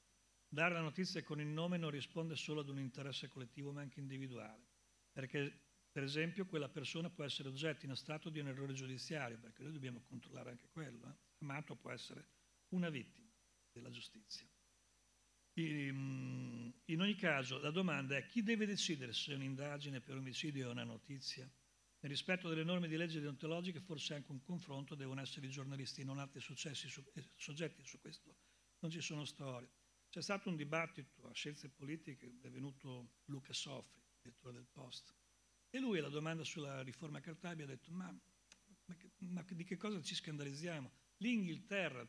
Dare la notizia con il nome non risponde solo ad un interesse collettivo ma anche individuale, perché per esempio quella persona può essere oggetto in astratto di un errore giudiziario, perché noi dobbiamo controllare anche quello. Eh? Amato può essere una vittima della giustizia. Ehm, in ogni caso, la domanda è chi deve decidere se un'indagine per omicidio è una notizia? Nel rispetto delle norme di legge deontologiche, forse anche un confronto, devono essere i giornalisti, non altri successi su, eh, soggetti su questo. Non ci sono storie. C'è stato un dibattito a scienze politiche, è venuto Luca Sofri, direttore del Post, e lui alla domanda sulla riforma Cartabia ha detto, ma, ma, ma di che cosa ci scandalizziamo? L'Inghilterra,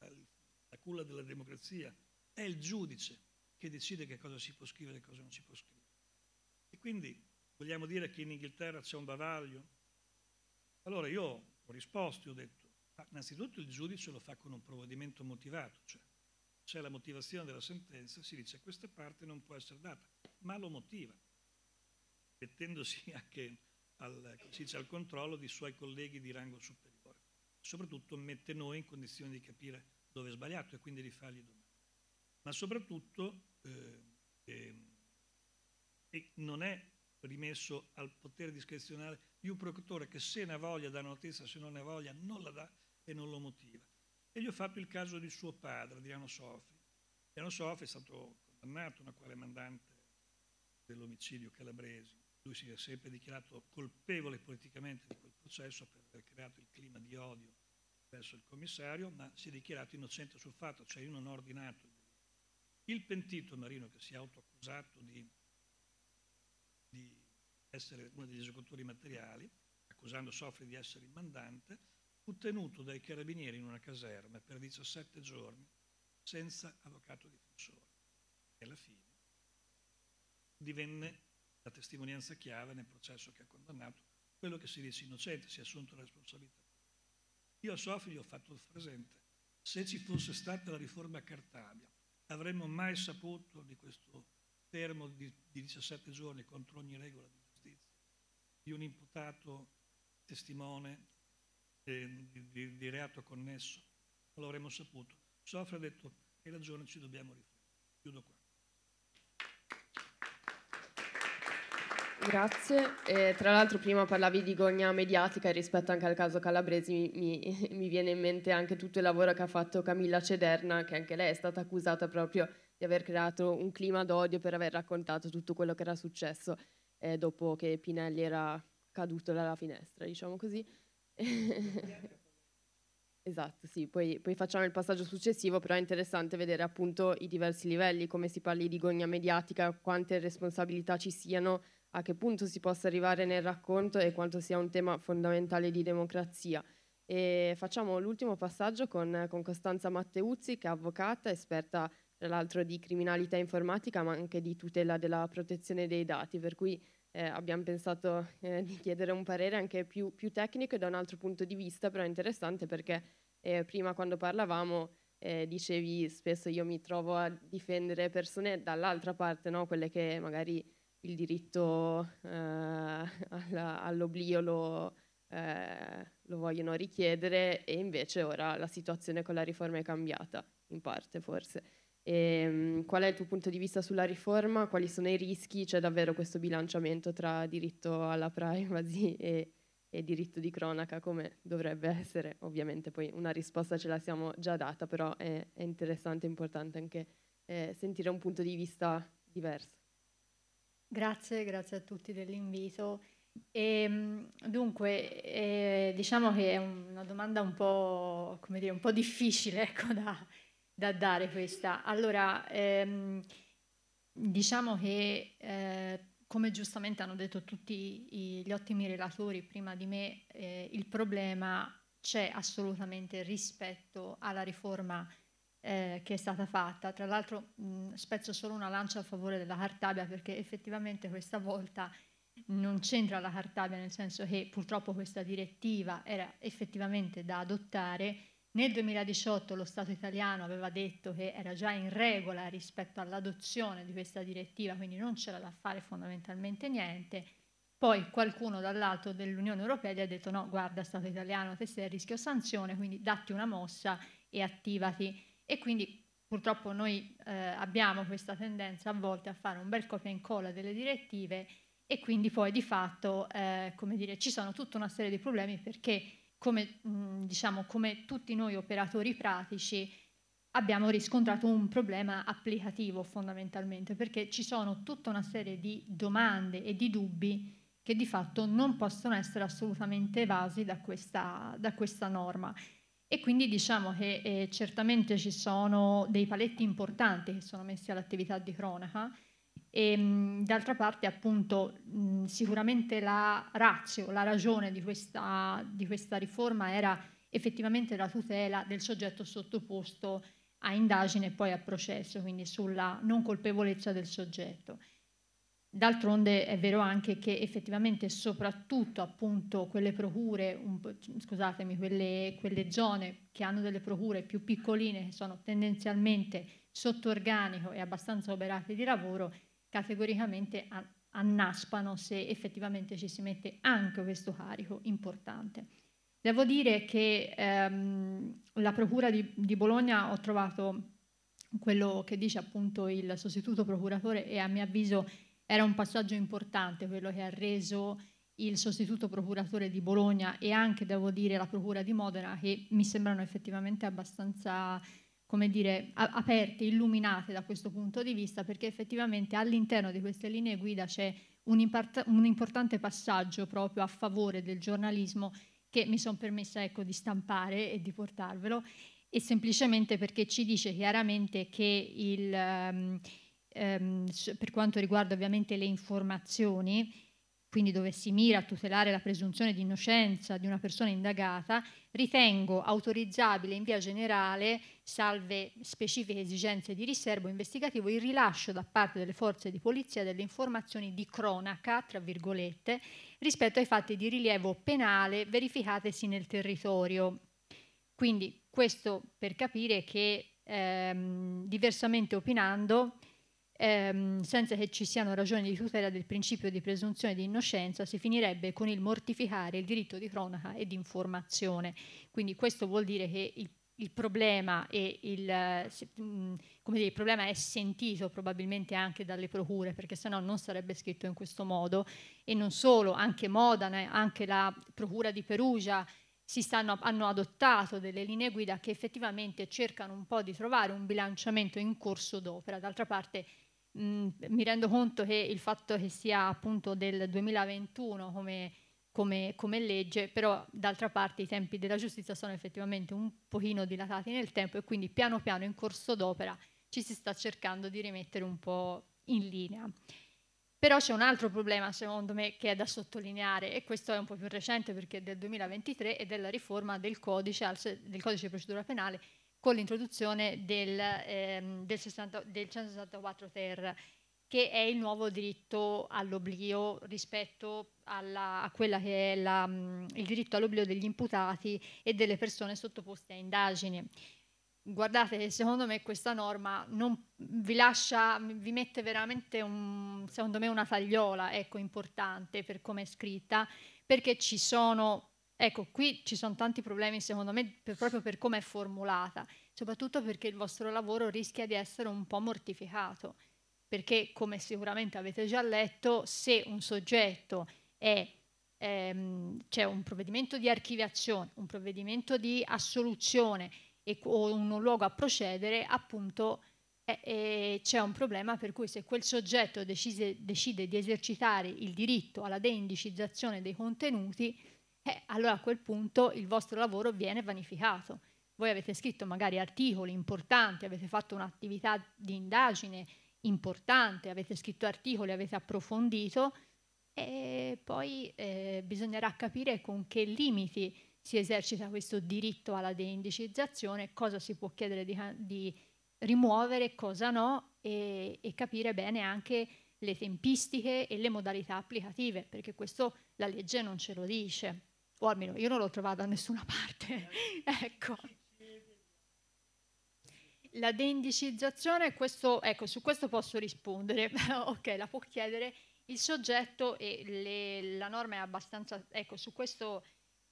eh, la culla della democrazia, è il giudice che decide che cosa si può scrivere e cosa non si può scrivere. E quindi vogliamo dire che in Inghilterra c'è un bavaglio? Allora io ho risposto, ho detto, ma innanzitutto il giudice lo fa con un provvedimento motivato, cioè c'è la motivazione della sentenza, si dice questa parte non può essere data, ma lo motiva mettendosi anche al, dice, al controllo di suoi colleghi di rango superiore. Soprattutto mette noi in condizione di capire dove è sbagliato e quindi di fargli domande. Ma soprattutto eh, eh, non è rimesso al potere discrezionale di un procuratore che se ne ha voglia dà notizia, se non ne ha voglia non la dà e non lo motiva. E gli ho fatto il caso di suo padre, Adriano Sofi. Adriano Sofi è stato condannato una quale mandante dell'omicidio calabrese lui si è sempre dichiarato colpevole politicamente di quel processo per aver creato il clima di odio verso il commissario, ma si è dichiarato innocente sul fatto, cioè io non ho ordinato. Il pentito Marino che si è autoaccusato di, di essere uno degli esecutori materiali, accusando Sofri di essere il mandante, fu tenuto dai carabinieri in una caserma per 17 giorni senza avvocato difensore. E alla fine divenne la testimonianza chiave nel processo che ha condannato quello che si dice innocente, si è assunto la responsabilità. Io a Sofri gli ho fatto il presente, se ci fosse stata la riforma Cartabia, avremmo mai saputo di questo fermo di, di 17 giorni contro ogni regola di giustizia, di un imputato testimone eh, di, di, di, reato connesso, non l'avremmo saputo. Sofri ha detto, hai ragione, ci dobbiamo riflettere. Chiudo qua. Grazie, e tra l'altro prima parlavi di gogna mediatica e rispetto anche al caso Calabresi mi, mi, mi, viene in mente anche tutto il lavoro che ha fatto Camilla Cederna che anche lei è stata accusata proprio di aver creato un clima d'odio per aver raccontato tutto quello che era successo eh, dopo che Pinelli era caduto dalla finestra, diciamo così. esatto, sì, poi, poi, facciamo il passaggio successivo, però è interessante vedere appunto i diversi livelli, come si parli di gogna mediatica, quante responsabilità ci siano a che punto si possa arrivare nel racconto e quanto sia un tema fondamentale di democrazia. E facciamo l'ultimo passaggio con, con Costanza Matteuzzi, che è avvocata, esperta tra l'altro di criminalità informatica, ma anche di tutela della protezione dei dati, per cui eh, abbiamo pensato eh, di chiedere un parere anche più, più, tecnico e da un altro punto di vista, però interessante perché eh, prima quando parlavamo eh, dicevi spesso io mi trovo a difendere persone dall'altra parte, no? quelle che magari il diritto eh, all'oblio lo, eh, lo, vogliono richiedere e invece ora la situazione con la riforma è cambiata, in parte forse. E, ehm, qual è il tuo punto di vista sulla riforma? Quali sono i rischi? C'è davvero questo bilanciamento tra diritto alla privacy e, e diritto di cronaca come dovrebbe essere? Ovviamente poi una risposta ce la siamo già data, però è, è interessante e importante anche eh, sentire un punto di vista diverso. Grazie, grazie a tutti dell'invito. E, ehm, dunque, eh, diciamo che è una domanda un po', dire, un po difficile ecco, da, da, dare questa. Allora, ehm, diciamo che eh, come giustamente hanno detto tutti gli ottimi relatori prima di me, eh, il problema c'è assolutamente rispetto alla riforma eh, che è stata fatta. Tra l'altro mm, spezzo solo una lancia a favore della Cartabia perché effettivamente questa volta non c'entra la Cartabia nel senso che purtroppo questa direttiva era effettivamente da adottare. Nel 2018 lo Stato italiano aveva detto che era già in regola rispetto all'adozione di questa direttiva, quindi non c'era da fare fondamentalmente niente. Poi qualcuno dall'alto dell'Unione Europea gli ha detto no, guarda Stato italiano, te sei a rischio sanzione, quindi datti una mossa e attivati. E quindi purtroppo noi eh, abbiamo questa tendenza a volte a fare un bel copia e incolla delle direttive e quindi poi di fatto eh, come dire, ci sono tutta una serie di problemi perché come, mh, mm, diciamo, come tutti noi operatori pratici abbiamo riscontrato un problema applicativo fondamentalmente perché ci sono tutta una serie di domande e di dubbi che di fatto non possono essere assolutamente evasi da questa, da questa norma. E quindi diciamo che eh, certamente ci sono dei paletti importanti che sono messi all'attività di cronaca e ehm, mh, d'altra parte appunto mh, sicuramente la razio, la ragione di questa, di questa riforma era effettivamente la tutela del soggetto sottoposto a indagine e poi a processo, quindi sulla non colpevolezza del soggetto. D'altronde è vero anche che effettivamente soprattutto appunto quelle procure, scusatemi, quelle, quelle zone che hanno delle procure più piccoline, che sono tendenzialmente sotto organico e abbastanza oberate di lavoro, categoricamente annaspano se effettivamente ci si mette anche questo carico importante. Devo dire che ehm, la procura di, di Bologna ho trovato quello che dice appunto il sostituto procuratore e a mio avviso era un passaggio importante quello che ha reso il sostituto procuratore di Bologna e anche, devo dire, la procura di Modena, che mi sembrano effettivamente abbastanza come dire, aperte, illuminate da questo punto di vista, perché effettivamente all'interno di queste linee guida c'è un, un, importante passaggio proprio a favore del giornalismo che mi sono permessa ecco, di stampare e di portarvelo, e semplicemente perché ci dice chiaramente che il... Um, ehm, per quanto riguarda ovviamente le informazioni, quindi dove si mira a tutelare la presunzione di innocenza di una persona indagata, ritengo autorizzabile in via generale, salve specifiche esigenze di riservo investigativo, il rilascio da parte delle forze di polizia delle informazioni di cronaca, tra virgolette, rispetto ai fatti di rilievo penale verificatesi nel territorio. Quindi questo per capire che ehm, diversamente opinando ehm, senza che ci siano ragioni di tutela del principio di presunzione di innocenza, si finirebbe con il mortificare il diritto di cronaca e di informazione. Quindi questo vuol dire che il il problema, il, dire, il problema, è sentito probabilmente anche dalle procure, perché sennò non sarebbe scritto in questo modo. E non solo, anche Modena, anche la procura di Perugia stanno, hanno adottato delle linee guida che effettivamente cercano un po' di trovare un bilanciamento in corso d'opera. D'altra parte mh, mm, mi rendo conto che il fatto che sia appunto del 2021 come, come, come, legge, però d'altra parte i tempi della giustizia sono effettivamente un pochino dilatati nel tempo e quindi piano piano in corso d'opera ci si sta cercando di rimettere un po' in linea. Però c'è un altro problema secondo me che è da sottolineare e questo è un po' più recente perché è del 2023 ed è la riforma del codice, del codice di procedura penale con l'introduzione del, ehm, del, del, 164 ter, che è il nuovo diritto all'oblio rispetto alla, a quella che è la, mm, il diritto all'oblio degli imputati e delle persone sottoposte a indagini. Guardate secondo me questa norma vi lascia, vi mette veramente un, secondo me una tagliola ecco, importante per come è scritta, perché ci sono Ecco, qui ci sono tanti problemi secondo me per, proprio per come è formulata, soprattutto perché il vostro lavoro rischia di essere un po' mortificato, perché come sicuramente avete già letto, se un soggetto è ehm, c'è un provvedimento di archiviazione, un provvedimento di assoluzione e, o un luogo a procedere, appunto eh, eh, c'è un problema per cui se quel soggetto decide, decide di esercitare il diritto alla deindicizzazione dei contenuti, eh, allora a quel punto il vostro lavoro viene vanificato. Voi avete scritto magari articoli importanti, avete fatto un'attività di indagine importante, avete scritto articoli, avete approfondito e poi eh, bisognerà capire con che limiti si esercita questo diritto alla deindicizzazione, cosa si può chiedere di, di rimuovere, cosa no e, e capire bene anche le tempistiche e le modalità applicative, perché questo la legge non ce lo dice o almeno io non l'ho trovata da nessuna parte. ecco. La dendicizzazione, questo, ecco, su questo posso rispondere, ok, la può chiedere il soggetto e le, la norma è abbastanza, ecco, su questo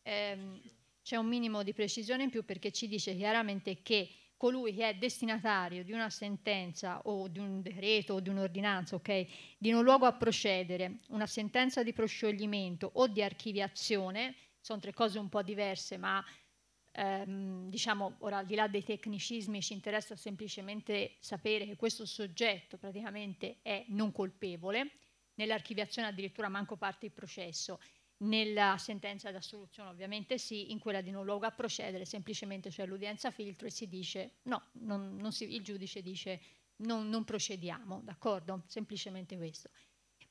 ehm, c'è un minimo di precisione in più perché ci dice chiaramente che colui che è destinatario di una sentenza o di un decreto o di un'ordinanza, ok, di non luogo a procedere, una sentenza di proscioglimento o di archiviazione, sono tre cose un po' diverse, ma ehm, diciamo, ora al di là dei tecnicismi ci interessa semplicemente sapere che questo soggetto praticamente è non colpevole, nell'archiviazione addirittura manco parte il processo, nella sentenza d'assoluzione ovviamente sì, in quella di non luogo a procedere, semplicemente c'è cioè l'udienza filtro e si dice no, non, non si, il giudice dice non, non procediamo, d'accordo? Semplicemente questo.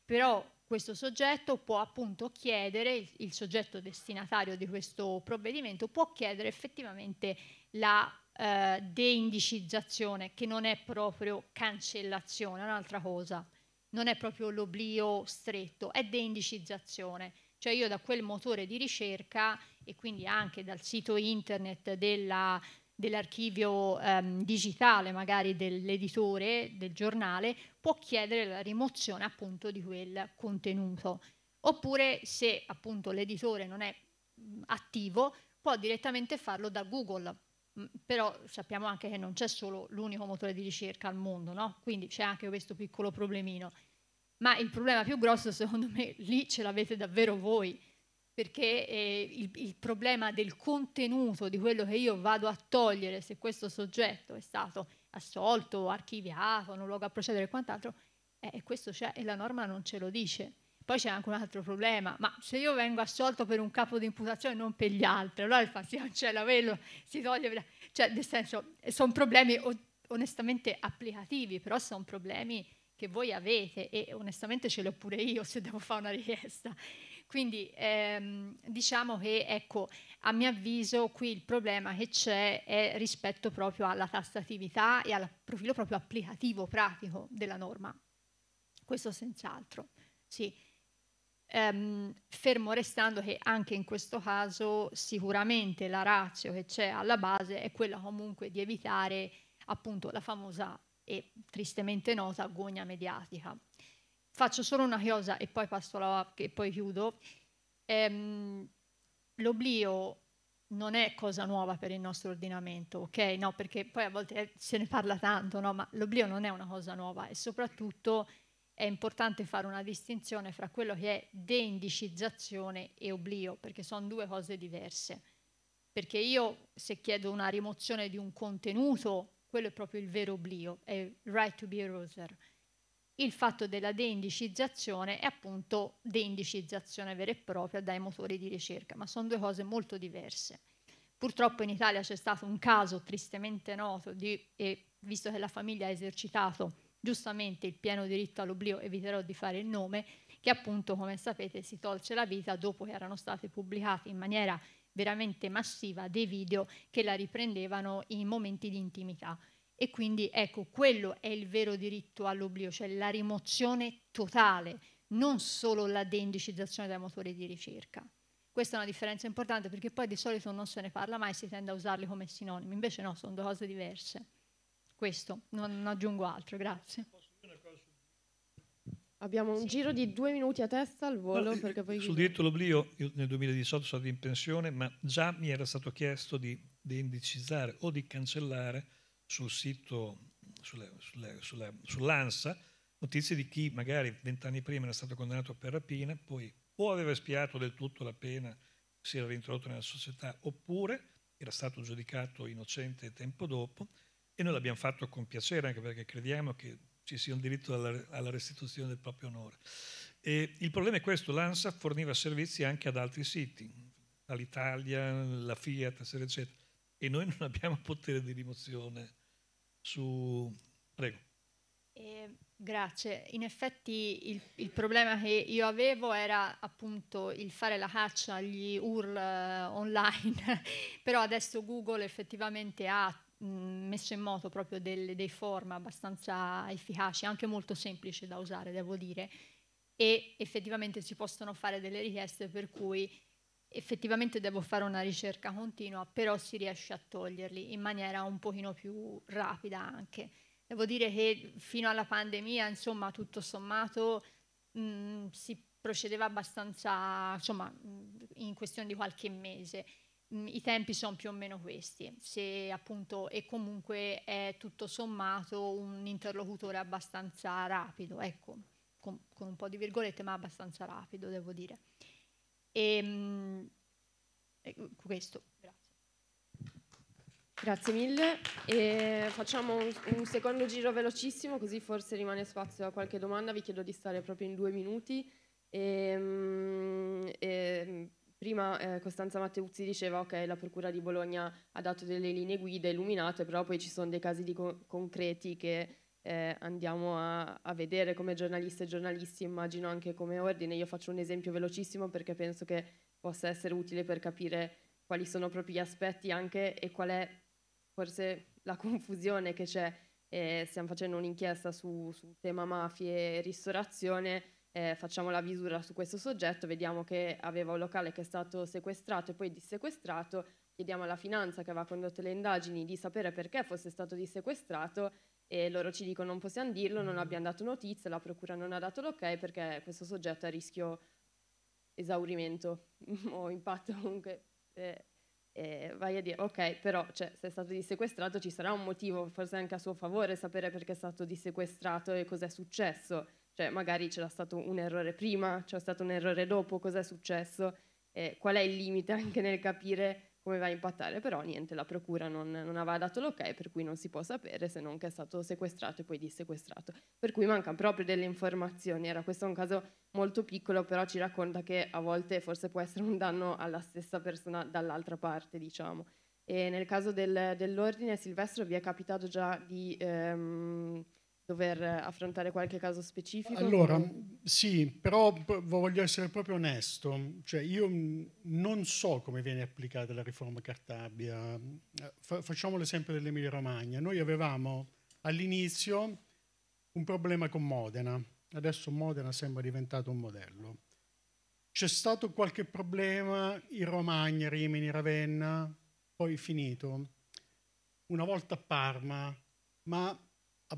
Però questo soggetto può appunto chiedere, il, il soggetto destinatario di questo provvedimento può chiedere effettivamente la eh, deindicizzazione, che non è proprio cancellazione, è un'altra cosa, non è proprio l'oblio stretto, è deindicizzazione. Cioè io da quel motore di ricerca e quindi anche dal sito internet della dell'archivio ehm, digitale magari dell'editore del giornale può chiedere la rimozione appunto di quel contenuto oppure se appunto l'editore non è attivo può direttamente farlo da Google mh, però sappiamo anche che non c'è solo l'unico motore di ricerca al mondo no? quindi c'è anche questo piccolo problemino ma il problema più grosso secondo me lì ce l'avete davvero voi perché eh, il, il, problema del contenuto di quello che io vado a togliere, se questo soggetto è stato assolto, archiviato, non luogo a procedere e quant'altro, eh, questo c'è e la norma non ce lo dice. Poi c'è anche un altro problema, ma se io vengo assolto per un capo di imputazione e non per gli altri, allora il non si cancella quello, si toglie, cioè nel senso eh, sono problemi onestamente applicativi, però sono problemi che voi avete e onestamente ce l'ho pure io se devo fare una richiesta. Quindi ehm, diciamo che ecco, a mio avviso qui il problema che c'è è rispetto proprio alla tassatività e al profilo proprio applicativo, pratico della norma. Questo senz'altro. Sì. Ehm, fermo restando che anche in questo caso sicuramente la ratio che c'è alla base è quella comunque di evitare appunto la famosa e tristemente nota gogna mediatica faccio solo una cosa e poi passo la e poi chiudo. Ehm, l'oblio non è cosa nuova per il nostro ordinamento, ok? No, perché poi a volte se ne parla tanto, no? Ma l'oblio non è una cosa nuova e soprattutto è importante fare una distinzione fra quello che è deindicizzazione e oblio, perché sono due cose diverse. Perché io se chiedo una rimozione di un contenuto, quello è proprio il vero oblio, è il right to be a user il fatto della deindicizzazione è appunto deindicizzazione vera e propria dai motori di ricerca, ma sono due cose molto diverse. Purtroppo in Italia c'è stato un caso tristemente noto di, e visto che la famiglia ha esercitato giustamente il pieno diritto all'oblio, eviterò di fare il nome, che appunto come sapete si tolse la vita dopo che erano stati pubblicati in maniera veramente massiva dei video che la riprendevano in momenti di intimità. E quindi ecco, quello è il vero diritto all'oblio, cioè la rimozione totale, non solo la deindicizzazione dai motori di ricerca. Questa è una differenza importante perché poi di solito non se ne parla mai, si tende a usarli come sinonimi, invece no, sono due cose diverse. Questo, non, non aggiungo altro, grazie. Abbiamo un sì. giro di due minuti a testa al volo. No, perché poi... Sul diritto all'oblio, io nel 2018 sono stato in pensione, ma già mi era stato chiesto di, deindicizzare o di cancellare sul sito, sulle, sulle, sulla, sull'ANSA, notizie di chi magari vent'anni prima era stato condannato per rapina, poi o aveva espiato del tutto la pena, si era reintrodotto nella società, oppure era stato giudicato innocente tempo dopo e noi l'abbiamo fatto con piacere anche perché crediamo che ci sia un diritto alla, restituzione del proprio onore. E il problema è questo, l'ANSA forniva servizi anche ad altri siti, all'Italia, la Fiat, eccetera, eccetera, e noi non abbiamo potere di rimozione su... Prego. Eh, grazie. In effetti il, il, problema che io avevo era appunto il fare la caccia agli URL eh, online, però adesso Google effettivamente ha mm, messo in moto proprio delle, dei form abbastanza efficaci, anche molto semplici da usare, devo dire, e effettivamente si possono fare delle richieste per cui effettivamente devo fare una ricerca continua, però si riesce a toglierli in maniera un pochino più rapida anche. Devo dire che fino alla pandemia, insomma, tutto sommato mh, mm, si procedeva abbastanza, insomma, mm, in questione di qualche mese. Mh, mm, I tempi sono più o meno questi, se appunto, e comunque è tutto sommato un interlocutore abbastanza rapido, ecco, con, con un po' di virgolette, ma abbastanza rapido, devo dire. Ehm, e, mm, questo, grazie. Grazie mille. E eh, facciamo un, un, secondo giro velocissimo, così forse rimane spazio a qualche domanda. Vi chiedo di stare proprio in due minuti. E, ehm, e, ehm, prima eh, Costanza Matteuzzi diceva ok, la Procura di Bologna ha dato delle linee guida illuminate, però poi ci sono dei casi co concreti che eh, andiamo a, a, vedere come giornaliste e giornalisti, immagino anche come ordine. Io faccio un esempio velocissimo perché penso che possa essere utile per capire quali sono proprio gli aspetti anche e qual è forse la confusione che c'è. Eh, stiamo facendo un'inchiesta su, su tema mafie e ristorazione, eh, facciamo la visura su questo soggetto, vediamo che aveva un locale che è stato sequestrato e poi dissequestrato, chiediamo alla finanza che aveva condotto le indagini di sapere perché fosse stato dissequestrato e loro ci dicono non possiamo dirlo, non mm. abbiamo dato notizie, la procura non ha dato l'ok perché questo soggetto è a rischio esaurimento o impatto comunque. Eh, eh, vai a dire ok, però cioè, se è stato dissequestrato ci sarà un motivo, forse anche a suo favore, sapere perché è stato dissequestrato e cos'è successo. Cioè, magari c'era stato un errore prima, c'è stato un errore dopo, cos'è successo, eh, qual è il limite anche nel capire come va a impattare, però niente, la procura non, non aveva dato l'ok, per cui non si può sapere se non che è stato sequestrato e poi dissequestrato. Per cui mancano proprio delle informazioni. Era questo un caso molto piccolo, però ci racconta che a volte forse può essere un danno alla stessa persona dall'altra parte, diciamo. E nel caso del, dell'ordine Silvestro vi è capitato già di... Ehm, dover affrontare qualche caso specifico? Allora, sì, però voglio essere proprio onesto, cioè io non so come viene applicata la riforma Cartabia. Facciamo l'esempio dell'Emilia Romagna. Noi avevamo all'inizio un problema con Modena, adesso Modena sembra diventato un modello. C'è stato qualche problema in Romagna, Rimini, Ravenna, poi finito. Una volta a Parma, ma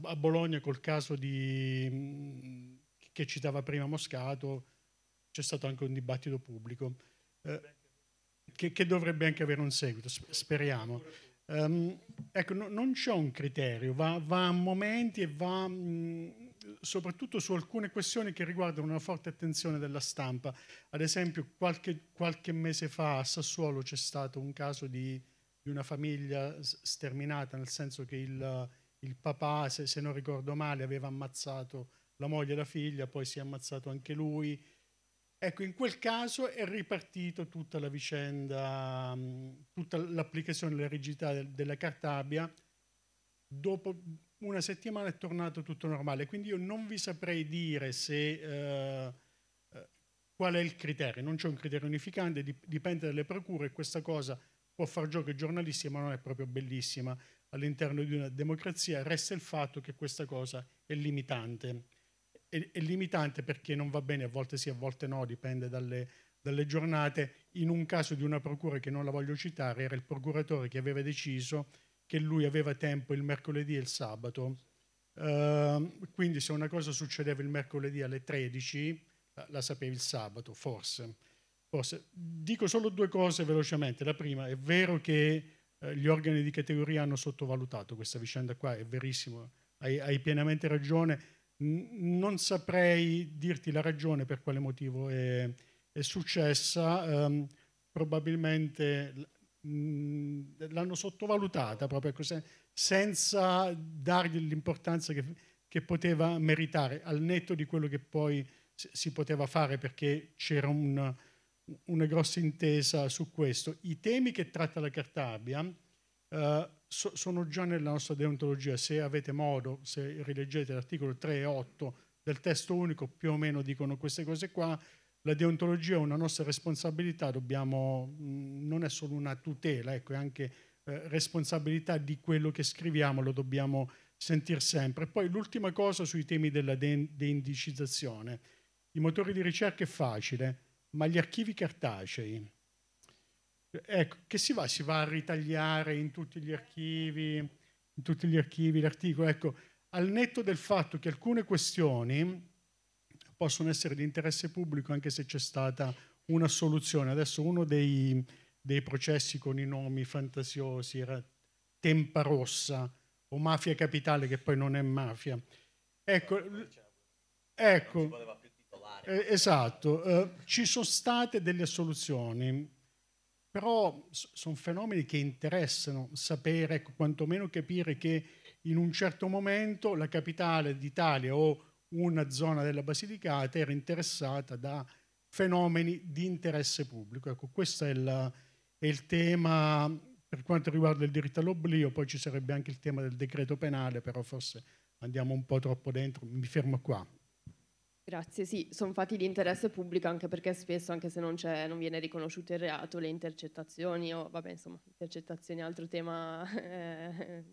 a Bologna col caso di, che citava prima Moscato c'è stato anche un dibattito pubblico eh, che, che, dovrebbe anche avere un seguito, speriamo. Um, ecco, no, non c'è un criterio, va, va, a momenti e va mh, soprattutto su alcune questioni che riguardano una forte attenzione della stampa. Ad esempio, qualche, qualche mese fa a Sassuolo c'è stato un caso di, di una famiglia sterminata, nel senso che il, il papà, se, se, non ricordo male, aveva ammazzato la moglie e la figlia, poi si è ammazzato anche lui. Ecco, in quel caso è ripartito tutta la vicenda, mm, tutta l'applicazione della rigidità della Cartabia. Dopo una settimana è tornato tutto normale, quindi io non vi saprei dire se, eh, eh qual è il criterio, non c'è un criterio unificante, dipende dalle procure questa cosa può far gioco ai giornalisti, ma non è proprio bellissima all'interno di una democrazia, resta il fatto che questa cosa è limitante. È, è, limitante perché non va bene, a volte sì, a volte no, dipende dalle, dalle giornate. In un caso di una procura che non la voglio citare, era il procuratore che aveva deciso che lui aveva tempo il mercoledì e il sabato. Uh, quindi se una cosa succedeva il mercoledì alle 13, la, la sapevi il sabato, forse. forse. Dico solo due cose velocemente. La prima, è vero che eh, gli organi di categoria hanno sottovalutato questa vicenda qua, è verissimo, hai, hai pienamente ragione. N non saprei dirti la ragione per quale motivo è, è successa, ehm, probabilmente mhmm, l'hanno sottovalutata proprio così, senza dargli l'importanza che, che, poteva meritare, al netto di quello che poi si poteva fare perché c'era un una grossa intesa su questo. I temi che tratta la Cartabia eh, so, sono già nella nostra deontologia, se avete modo, se rileggete l'articolo 3 e 8 del testo unico, più o meno dicono queste cose qua, la deontologia è una nostra responsabilità, dobbiamo, mm, non è solo una tutela, ecco, è anche eh, responsabilità di quello che scriviamo, lo dobbiamo sentire sempre. Poi l'ultima cosa sui temi della de- deindicizzazione. I motori di ricerca è facile, ma gli archivi cartacei, ecco, che si va? Si va a ritagliare in tutti gli archivi, in tutti gli archivi l'articolo, ecco, al netto del fatto che alcune questioni possono essere di interesse pubblico anche se c'è stata una soluzione. Adesso uno dei, dei processi con i nomi fantasiosi era Tempa Rossa o Mafia Capitale, che poi non è mafia. Ecco, ecco fare. Eh, esatto, eh, ci sono state delle soluzioni, però sono fenomeni che interessano sapere, ecco, quantomeno capire che in un certo momento la capitale d'Italia o una zona della Basilicata era interessata da fenomeni di interesse pubblico. Ecco, questo è il, è il tema per quanto riguarda il diritto all'oblio, poi ci sarebbe anche il tema del decreto penale, però forse andiamo un po' troppo dentro, mi fermo qua. Grazie, sì, sono fatti di interesse pubblico anche perché spesso, anche se non, non viene riconosciuto il reato, le intercettazioni o, vabbè, insomma, intercettazioni è altro tema eh,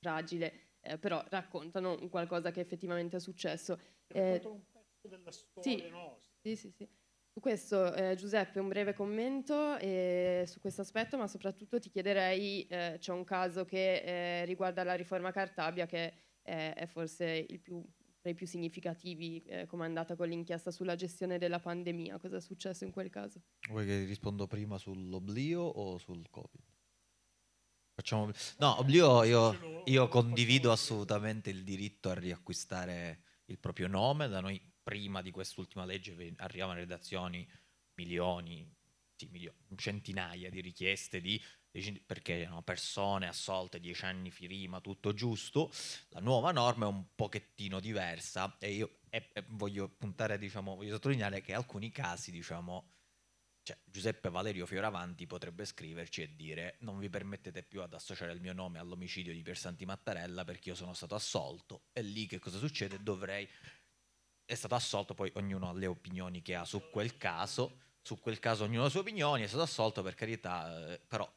fragile, eh, però raccontano qualcosa che effettivamente è successo. Eh, un pezzo della storia sì, nostra. Sì, sì, sì. Su questo, eh, Giuseppe, un breve commento eh, su questo aspetto, ma soprattutto ti chiederei, eh, c'è un caso che eh, riguarda la riforma Cartabia che è forse il più tra i più significativi, eh, come è andata con l'inchiesta sulla gestione della pandemia, cosa è successo in quel caso? Vuoi che rispondo prima sull'oblio o sul Covid? Facciamo... No, oblio io, io condivido assolutamente il diritto a riacquistare il proprio nome, da noi prima di quest'ultima legge arrivavano redazioni milioni, sì, milioni centinaia di richieste di perché erano persone assolte dieci anni prima, tutto giusto, la nuova norma è un pochettino diversa e io e, e voglio puntare, diciamo, voglio sottolineare che alcuni casi, diciamo, cioè, Giuseppe Valerio Fioravanti potrebbe scriverci e dire non vi permettete più ad associare il mio nome all'omicidio di Piersanti Mattarella perché io sono stato assolto e lì che cosa succede? Dovrei... È stato assolto, poi ognuno ha le opinioni che ha su quel caso, su quel caso ognuno ha le sue opinioni, è stato assolto per carità, eh, però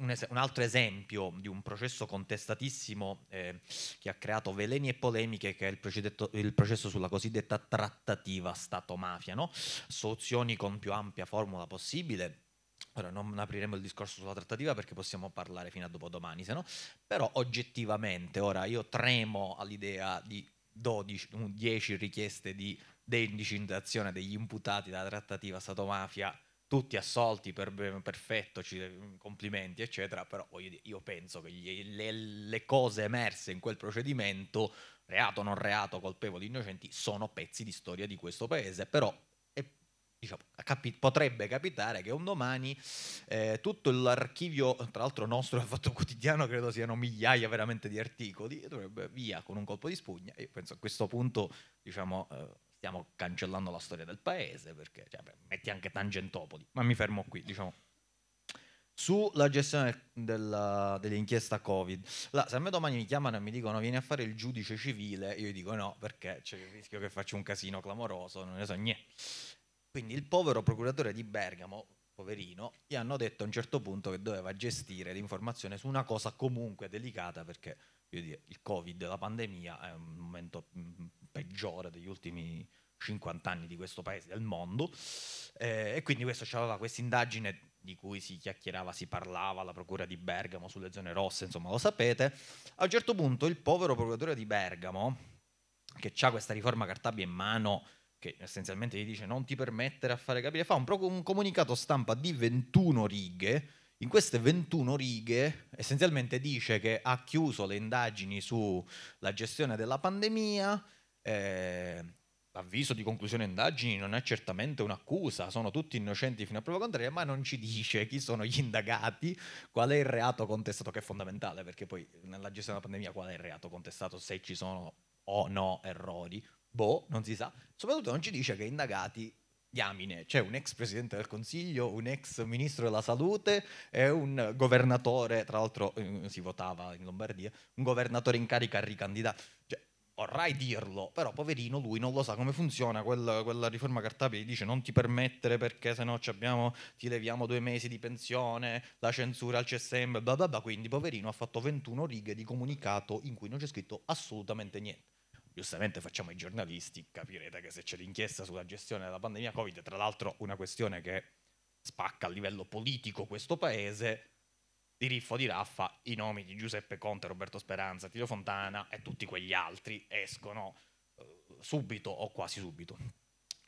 un, es- un, altro esempio di un processo contestatissimo eh, che ha creato veleni e polemiche, che è il, il processo sulla cosiddetta trattativa Stato-mafia, no? soluzioni con più ampia formula possibile. Ora non apriremo il discorso sulla trattativa perché possiamo parlare fino a dopodomani, se no? però oggettivamente ora io tremo all'idea di 12, 10 richieste di deindicizzazione degli imputati dalla trattativa Stato-mafia tutti assolti per perfetto, ci, mm, complimenti, eccetera, però dire, io penso che gli, le, le, cose emerse in quel procedimento, reato, non reato, colpevoli, innocenti, sono pezzi di storia di questo paese, però è, diciamo, capi, potrebbe capitare che un domani eh, tutto l'archivio, tra l'altro nostro ha fatto quotidiano, credo siano migliaia veramente di articoli, dovrebbe via con un colpo di spugna, io penso a questo punto, diciamo... Eh, stiamo cancellando la storia del paese, perché cioè, metti anche Tangentopoli, ma mi fermo qui, diciamo. Sulla gestione della, dell'inchiesta Covid, la, se a me domani mi chiamano e mi dicono vieni a fare il giudice civile, io dico no, perché c'è il rischio che faccia un casino clamoroso, non ne so niente. Quindi il povero procuratore di Bergamo, poverino, gli hanno detto a un certo punto che doveva gestire l'informazione su una cosa comunque delicata, perché dire, il Covid, la pandemia è un momento mm, peggiore degli ultimi 50 anni di questo paese, del mondo, eh, e quindi questo c'aveva questa indagine di cui si chiacchierava, si parlava alla procura di Bergamo sulle zone rosse, insomma lo sapete, a un certo punto il povero procuratore di Bergamo, che ha questa riforma Cartabia in mano, che essenzialmente gli dice non ti permettere a fare capire, fa un, pro- un comunicato stampa di 21 righe, in queste 21 righe essenzialmente dice che ha chiuso le indagini sulla gestione della pandemia, eh, l'avviso di conclusione indagini non è certamente un'accusa, sono tutti innocenti fino a prova contraria, ma non ci dice chi sono gli indagati, qual è il reato contestato, che è fondamentale, perché poi nella gestione della pandemia qual è il reato contestato, se ci sono o no errori, boh, non si sa. Soprattutto non ci dice che indagati diamine, c'è un ex presidente del Consiglio, un ex ministro della salute e un governatore, tra l'altro eh, si votava in Lombardia, un governatore in carica ricandidato. Cioè, vorrai dirlo, però poverino lui non lo sa come funziona quella, quella riforma Cartabia, gli dice non ti permettere perché se no ti leviamo due mesi di pensione, la censura al CSM, bla bla bla, quindi poverino ha fatto 21 righe di comunicato in cui non c'è scritto assolutamente niente. Giustamente facciamo i giornalisti, capirete che se c'è l'inchiesta sulla gestione della pandemia Covid, tra l'altro una questione che spacca a livello politico questo paese, di Riffo di Raffa i nomi di Giuseppe Conte, Roberto Speranza, Tito Fontana e tutti quegli altri escono eh, subito o quasi subito.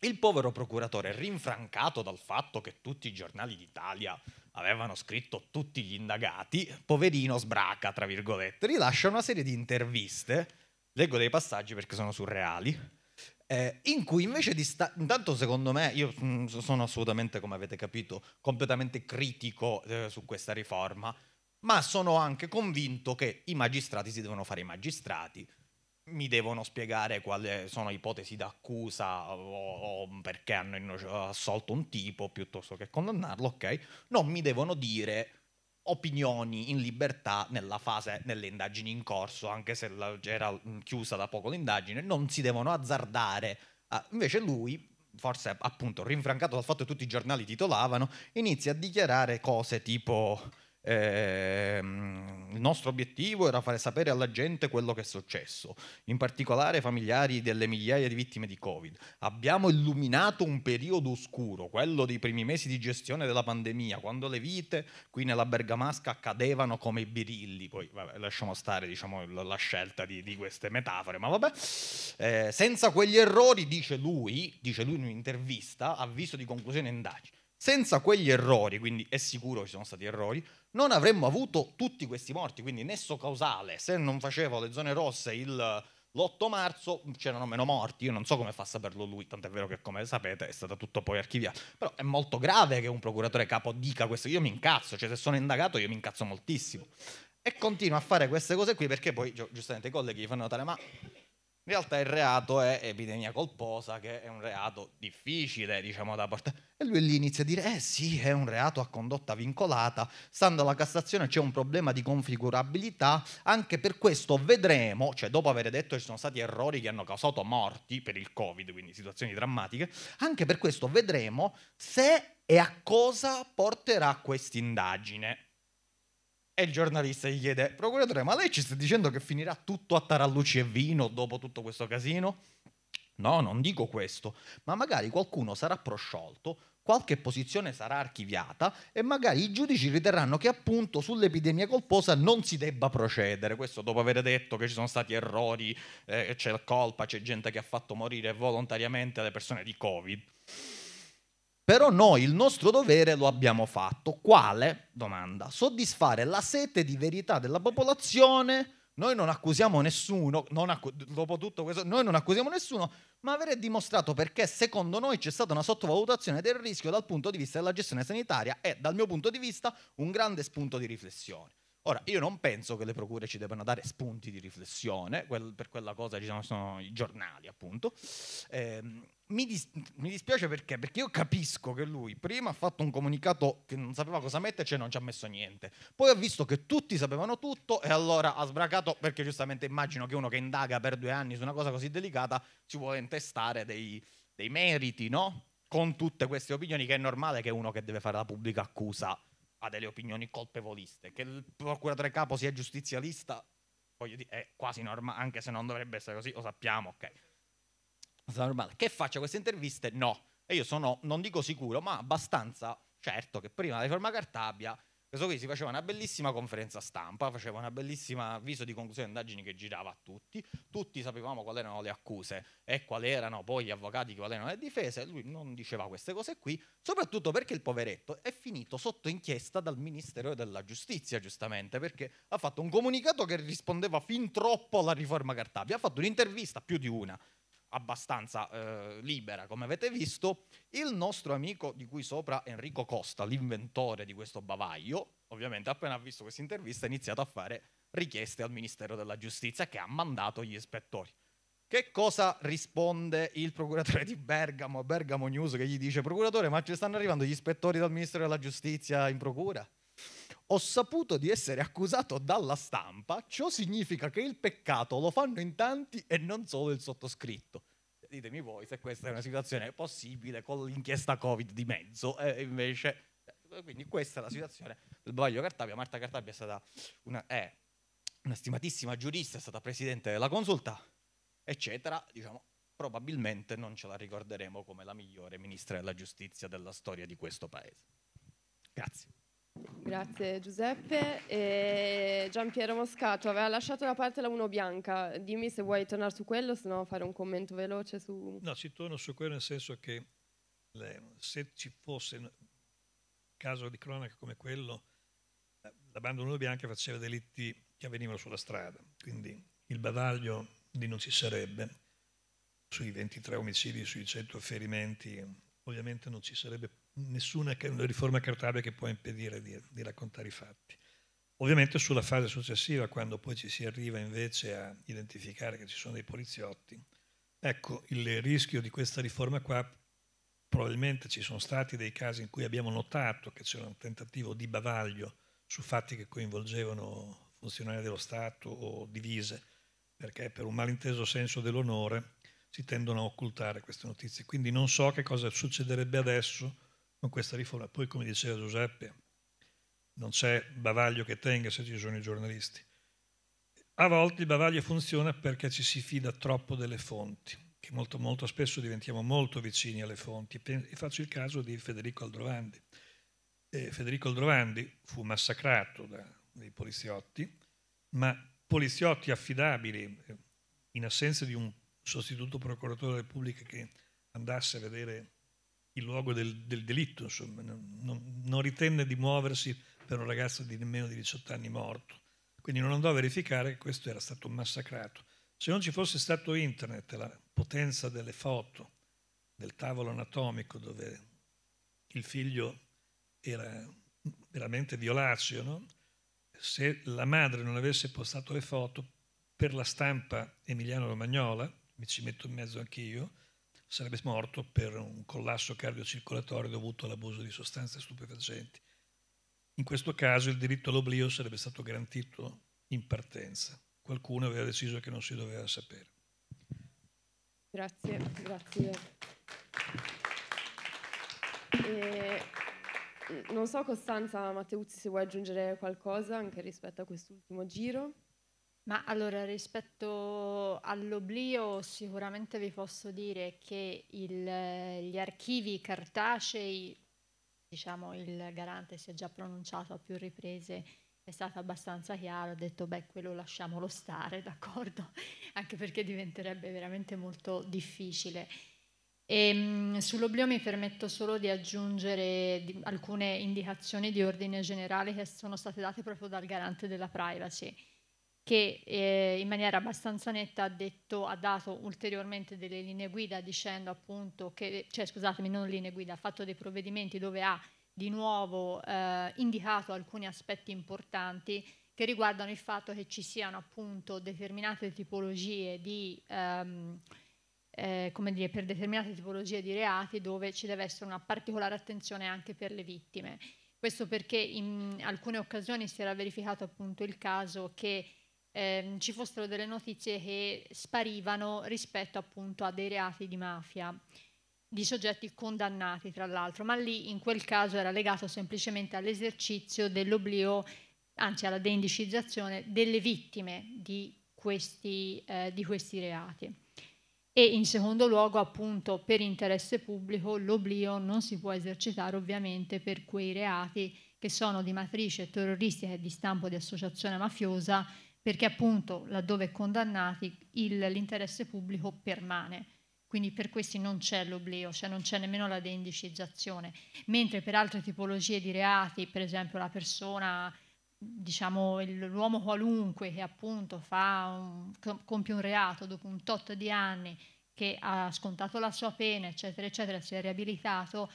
Il povero procuratore, rinfrancato dal fatto che tutti i giornali d'Italia avevano scritto tutti gli indagati, poverino sbraca, tra virgolette, rilascia una serie di interviste, leggo dei passaggi perché sono surreali, eh, in cui invece di sta- intanto secondo me, io mh, mm, sono assolutamente, come avete capito, completamente critico eh, su questa riforma, ma sono anche convinto che i magistrati si devono fare i magistrati, mi devono spiegare quali sono ipotesi d'accusa o, o perché hanno assolto un tipo piuttosto che condannarlo, ok? Non mi devono dire opinioni in libertà nella fase, nelle indagini in corso, anche se la, era chiusa da poco l'indagine, non si devono azzardare. Uh, invece lui, forse appunto rinfrancato dal fatto che tutti i giornali titolavano, inizia a dichiarare cose tipo eh, il nostro obiettivo era fare sapere alla gente quello che è successo, in particolare ai familiari delle migliaia di vittime di Covid. Abbiamo illuminato un periodo oscuro, quello dei primi mesi di gestione della pandemia, quando le vite qui nella Bergamasca cadevano come i birilli. Poi vabbè, lasciamo stare diciamo, la scelta di, di, queste metafore, ma vabbè. Eh, senza quegli errori, dice lui, dice lui in un'intervista, avviso di conclusione indagine senza quegli errori, quindi è sicuro che ci sono stati errori, non avremmo avuto tutti questi morti, quindi nesso causale. Se non facevo le zone rosse il, l'8 marzo c'erano meno morti, io non so come fa a saperlo lui, tant'è vero che come sapete è stato tutto poi archiviato. Però è molto grave che un procuratore capo dica questo, io mi incazzo, cioè se sono indagato io mi incazzo moltissimo. E continua a fare queste cose qui perché poi giustamente i colleghi gli fanno notare ma in realtà il reato è epidemia colposa, che è un reato difficile, diciamo, da portare. E lui lì inizia a dire, eh sì, è un reato a condotta vincolata, stando alla Cassazione c'è un problema di configurabilità, anche per questo vedremo, cioè dopo aver detto che ci sono stati errori che hanno causato morti per il Covid, quindi situazioni drammatiche, anche per questo vedremo se e a cosa porterà quest'indagine. E il giornalista gli chiede, procuratore, ma lei ci sta dicendo che finirà tutto a taralluci e vino dopo tutto questo casino? No, non dico questo, ma magari qualcuno sarà prosciolto, qualche posizione sarà archiviata e magari i giudici riterranno che appunto sull'epidemia colposa non si debba procedere. Questo dopo aver detto che ci sono stati errori, eh, c'è colpa, c'è gente che ha fatto morire volontariamente le persone di Covid. Però noi il nostro dovere lo abbiamo fatto. Quale? Domanda. Soddisfare la sete di verità della popolazione. Noi non accusiamo nessuno, non accu- dopo tutto questo, noi non accusiamo nessuno, ma avere dimostrato perché secondo noi c'è stata una sottovalutazione del rischio dal punto di vista della gestione sanitaria è, dal mio punto di vista, un grande spunto di riflessione. Ora, io non penso che le procure ci debbano dare spunti di riflessione, quel, per quella cosa ci sono, diciamo, sono i giornali, appunto. Eh, mi, dis- mi, dispiace perché? Perché io capisco che lui prima ha fatto un comunicato che non sapeva cosa metterci cioè e non ci ha messo niente. Poi ha visto che tutti sapevano tutto e allora ha sbracato, perché giustamente immagino che uno che indaga per due anni su una cosa così delicata ci vuole intestare dei, dei meriti, no? Con tutte queste opinioni, che è normale che uno che deve fare la pubblica accusa ha delle opinioni colpevoliste. Che il procuratore capo sia giustizialista, voglio dire, è quasi normale, anche se non dovrebbe essere così, lo sappiamo, ok. Normale. Che faccia queste interviste? No. E io sono, non dico sicuro, ma abbastanza certo che prima della riforma Cartabia questo qui si faceva una bellissima conferenza stampa, faceva una bellissima avviso di conclusione di indagini che girava a tutti, tutti sapevamo quali erano le accuse e quali erano poi gli avvocati, quali erano le difese, lui non diceva queste cose qui, soprattutto perché il poveretto è finito sotto inchiesta dal Ministero della Giustizia, giustamente, perché ha fatto un comunicato che rispondeva fin troppo alla riforma Cartabia, ha fatto un'intervista, più di una, abbastanza eh, libera, come avete visto, il nostro amico di qui sopra Enrico Costa, l'inventore di questo bavaglio, ovviamente appena ha visto questa intervista ha iniziato a fare richieste al Ministero della Giustizia che ha mandato gli ispettori. Che cosa risponde il procuratore di Bergamo Bergamo News che gli dice procuratore ma ci stanno arrivando gli ispettori dal Ministero della Giustizia in procura? ho saputo di essere accusato dalla stampa, ciò significa che il peccato lo fanno in tanti e non solo il sottoscritto. Ditemi voi se questa è una situazione possibile con l'inchiesta Covid di mezzo, eh, invece... Eh, quindi questa è la situazione del bavaglio Cartabia. Marta Cartabia è stata una, eh, una stimatissima giurista, è stata presidente della consulta, eccetera. Diciamo, probabilmente non ce la ricorderemo come la migliore ministra della giustizia della storia di questo paese. Grazie. Grazie Giuseppe. E Piero Moscato aveva lasciato da parte la 1 bianca, dimmi se vuoi tornare su quello, se no fare un commento veloce su... No, ci torno su quello nel senso che le, se ci fosse un caso di cronaca come quello, la banda 1 bianca faceva delitti che avvenivano sulla strada, quindi il bavaglio lì non ci sarebbe, sui 23 omicidi, sui 100 ferimenti, ovviamente non ci sarebbe più nessuna riforma cartabia che può impedire di, di, raccontare i fatti. Ovviamente sulla fase successiva, quando poi ci si arriva invece a identificare che ci sono dei poliziotti, ecco il rischio di questa riforma qua, probabilmente ci sono stati dei casi in cui abbiamo notato che c'era un tentativo di bavaglio su fatti che coinvolgevano funzionari dello Stato o divise, perché per un malinteso senso dell'onore si tendono a occultare queste notizie. Quindi non so che cosa succederebbe adesso con questa riforma. Poi, come diceva Giuseppe, non c'è bavaglio che tenga se ci sono i giornalisti. A volte il bavaglio funziona perché ci si fida troppo delle fonti, che molto, molto spesso diventiamo molto vicini alle fonti. E faccio il caso di Federico Aldrovandi. Eh, Federico Aldrovandi fu massacrato dai poliziotti, ma poliziotti affidabili, eh, in assenza di un sostituto procuratore della Repubblica che andasse a vedere il luogo del, del delitto, insomma, non, non, ritenne di muoversi per un ragazzo di nemmeno di 18 anni morto. Quindi non andò a verificare che questo era stato massacrato. Se non ci fosse stato internet, la potenza delle foto, del tavolo anatomico dove il figlio era veramente violaceo, no? se la madre non avesse postato le foto per la stampa Emiliano Romagnola, mi ci metto in mezzo anch'io, sarebbe morto per un collasso cardiocircolatorio dovuto all'abuso di sostanze stupefacenti. In questo caso il diritto all'oblio sarebbe stato garantito in partenza. Qualcuno aveva deciso che non si doveva sapere. Grazie, grazie. E mm, non so Costanza Matteuzzi se vuoi aggiungere qualcosa anche rispetto a quest'ultimo giro. Ma allora, rispetto all'oblio, sicuramente vi posso dire che il- gli archivi cartacei, diciamo il garante si è già pronunciato a più riprese, è stato abbastanza chiaro, ha detto beh quello lasciamolo stare, d'accordo? Anche perché diventerebbe veramente molto difficile. E, ehm, sull'oblio mi permetto solo di aggiungere di- alcune indicazioni di ordine generale che sono state date proprio dal garante della privacy che eh, in maniera abbastanza netta ha detto, ha dato ulteriormente delle linee guida dicendo appunto che, cioè scusatemi, non linee guida, ha fatto dei provvedimenti dove ha di nuovo eh, indicato alcuni aspetti importanti che riguardano il fatto che ci siano appunto determinate tipologie di, ehm, eh, come dire, per determinate tipologie di reati dove ci deve essere una particolare attenzione anche per le vittime. Questo perché in alcune occasioni si era verificato appunto il caso che ehm, ci fossero delle notizie che sparivano rispetto appunto a dei reati di mafia di soggetti condannati tra l'altro, ma lì in quel caso era legato semplicemente all'esercizio dell'oblio, anzi alla deindicizzazione delle vittime di questi, eh, di questi reati. E in secondo luogo, appunto, per interesse pubblico l'oblio non si può esercitare ovviamente per quei reati che sono di matrice terroristica e di stampo di associazione mafiosa perché appunto laddove condannati l'interesse pubblico permane. Quindi per questi non c'è l'oblio, cioè non c'è nemmeno la deindicizzazione, mentre per altre tipologie di reati, per esempio la persona, diciamo l'uomo qualunque che appunto un, compie un reato dopo un tot di anni che ha scontato la sua pena, eccetera, eccetera, si è riabilitato,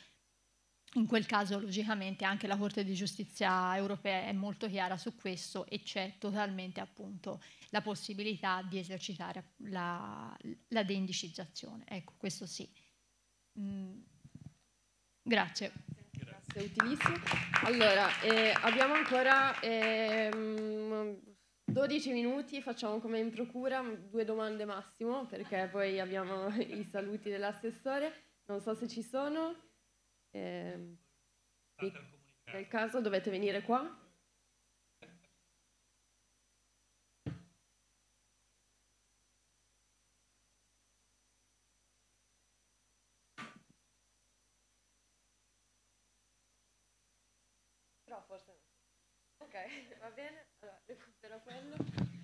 in quel caso logicamente anche la Corte di giustizia europea è molto chiara su questo e c'è totalmente appunto la possibilità di esercitare la, la deindicizzazione. Ecco, questo sì. Mm. Grazie. Grazie, utilissimo. Allora, eh, abbiamo ancora eh, 12 minuti, facciamo come in procura, due domande massimo perché poi abbiamo i saluti dell'assessore. Non so se ci sono. Eh, nel caso dovete venire qua. Però forse no. Ok, va bene. Allora, recupero quello.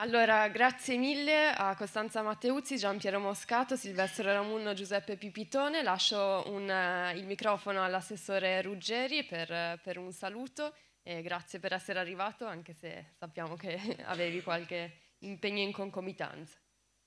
Allora, grazie mille a Costanza Matteuzzi, Giampiero Moscato, Silvestro Ramunno, Giuseppe Pipitone. Lascio un, uh, il microfono all'assessore Ruggeri per, uh, per, un saluto e grazie per essere arrivato, anche se sappiamo che avevi qualche impegno in concomitanza.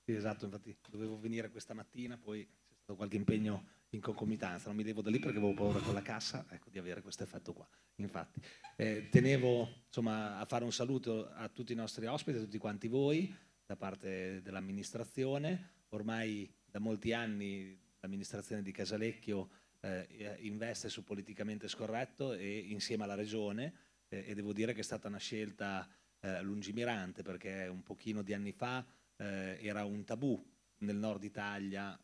Sì, esatto, infatti dovevo venire questa mattina, poi c'è stato qualche impegno in concomitanza, non mi devo da lì perché avevo paura con la cassa ecco, di avere questo effetto qua. Infatti, eh, tenevo insomma, a fare un saluto a tutti i nostri ospiti, a tutti quanti voi, da parte dell'amministrazione. Ormai da molti anni l'amministrazione di Casalecchio eh, investe su politicamente scorretto e insieme alla regione eh, e devo dire che è stata una scelta eh, lungimirante perché un pochino di anni fa eh, era un tabù nel nord Italia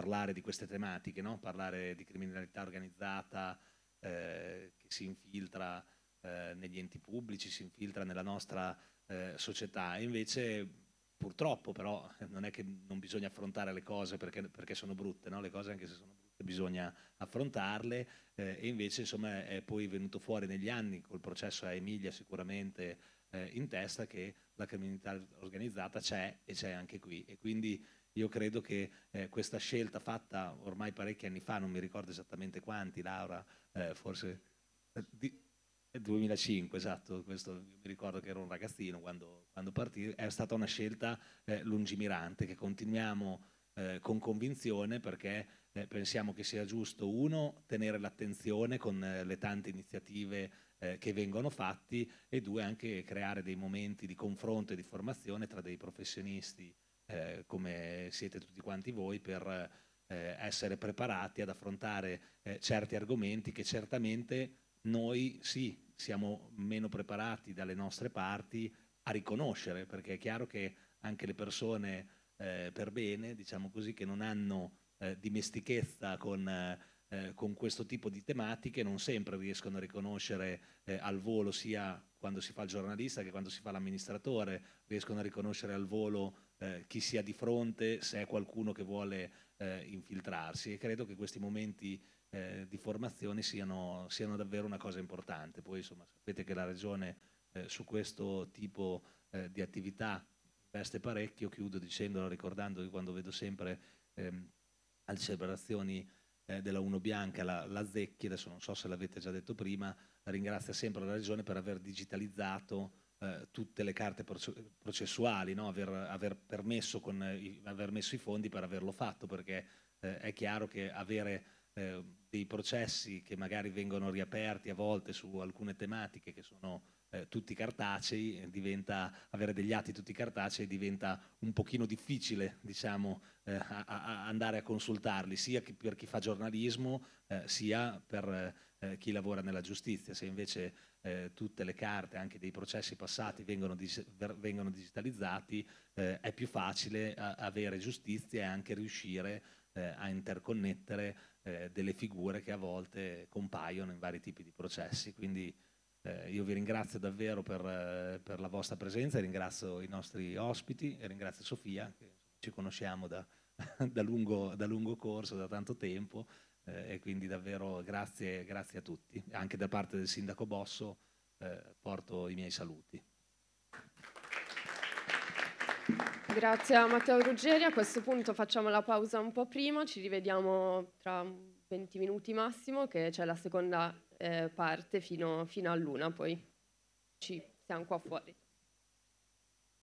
parlare di queste tematiche, no? parlare di criminalità organizzata eh, che si infiltra eh, negli enti pubblici, si infiltra nella nostra eh, società. E invece purtroppo però eh, non è che non bisogna affrontare le cose perché, perché sono brutte, no? le cose anche se sono brutte bisogna affrontarle eh, e invece insomma è poi venuto fuori negli anni col processo a Emilia sicuramente eh, in testa che la criminalità organizzata c'è e c'è anche qui e quindi io credo che eh, questa scelta fatta ormai parecchi anni fa, non mi ricordo esattamente quanti, Laura, eh, forse eh, di, 2005, eh, esatto, questo, mi ricordo che ero un ragazzino quando, quando partì, è stata una scelta eh, lungimirante che continuiamo eh, con convinzione perché eh, pensiamo che sia giusto, uno, tenere l'attenzione con eh, le tante iniziative che vengono fatte e due, anche creare dei momenti di confronto e di formazione tra dei professionisti eh, come siete tutti quanti voi, per eh, essere preparati ad affrontare eh, certi argomenti che certamente noi sì, siamo meno preparati dalle nostre parti a riconoscere, perché è chiaro che anche le persone eh, per bene, diciamo così, che non hanno eh, dimestichezza con con questo tipo di tematiche non sempre riescono a riconoscere eh, al volo sia quando si fa il giornalista che quando si fa l'amministratore, riescono a riconoscere al volo eh, chi sia di fronte, se è qualcuno che vuole eh, infiltrarsi e credo che questi momenti eh, di formazione siano, siano, davvero una cosa importante. Poi insomma sapete che la Regione eh, su questo tipo eh, di attività investe parecchio, chiudo dicendolo, ricordando che quando vedo sempre ehm, alle celebrazioni della Uno Bianca, la, la Zecchi, adesso non so se l'avete già detto prima, ringrazia sempre la Regione per aver digitalizzato eh, tutte le carte processuali, no? aver, aver, permesso con, i, aver messo i fondi per averlo fatto, perché eh, è chiaro che avere eh, dei processi che magari vengono riaperti a volte su alcune tematiche che sono eh, tutti cartacei, eh, diventa, avere degli atti tutti cartacei diventa un pochino difficile diciamo, eh, a, a andare a consultarli, sia per chi fa giornalismo, eh, sia per eh, chi lavora nella giustizia, se invece eh, tutte le carte anche dei processi passati vengono, dis- vengono digitalizzati eh, è più facile a- avere giustizia e anche riuscire eh, a interconnettere eh, delle figure che a volte compaiono in vari tipi di processi. Quindi eh, io vi ringrazio davvero per, per, la vostra presenza, ringrazio i nostri ospiti e ringrazio Sofia, che ci conosciamo da, da, lungo, da lungo corso, da tanto tempo. Eh, e quindi davvero grazie, grazie, a tutti. Anche da parte del Sindaco Bosso eh, porto i miei saluti. Grazie a Matteo Ruggeri, a questo punto facciamo la pausa un po' prima, ci rivediamo tra 20 minuti massimo che c'è la seconda eh, parte fino, fino all'una, poi ci siamo qua fuori.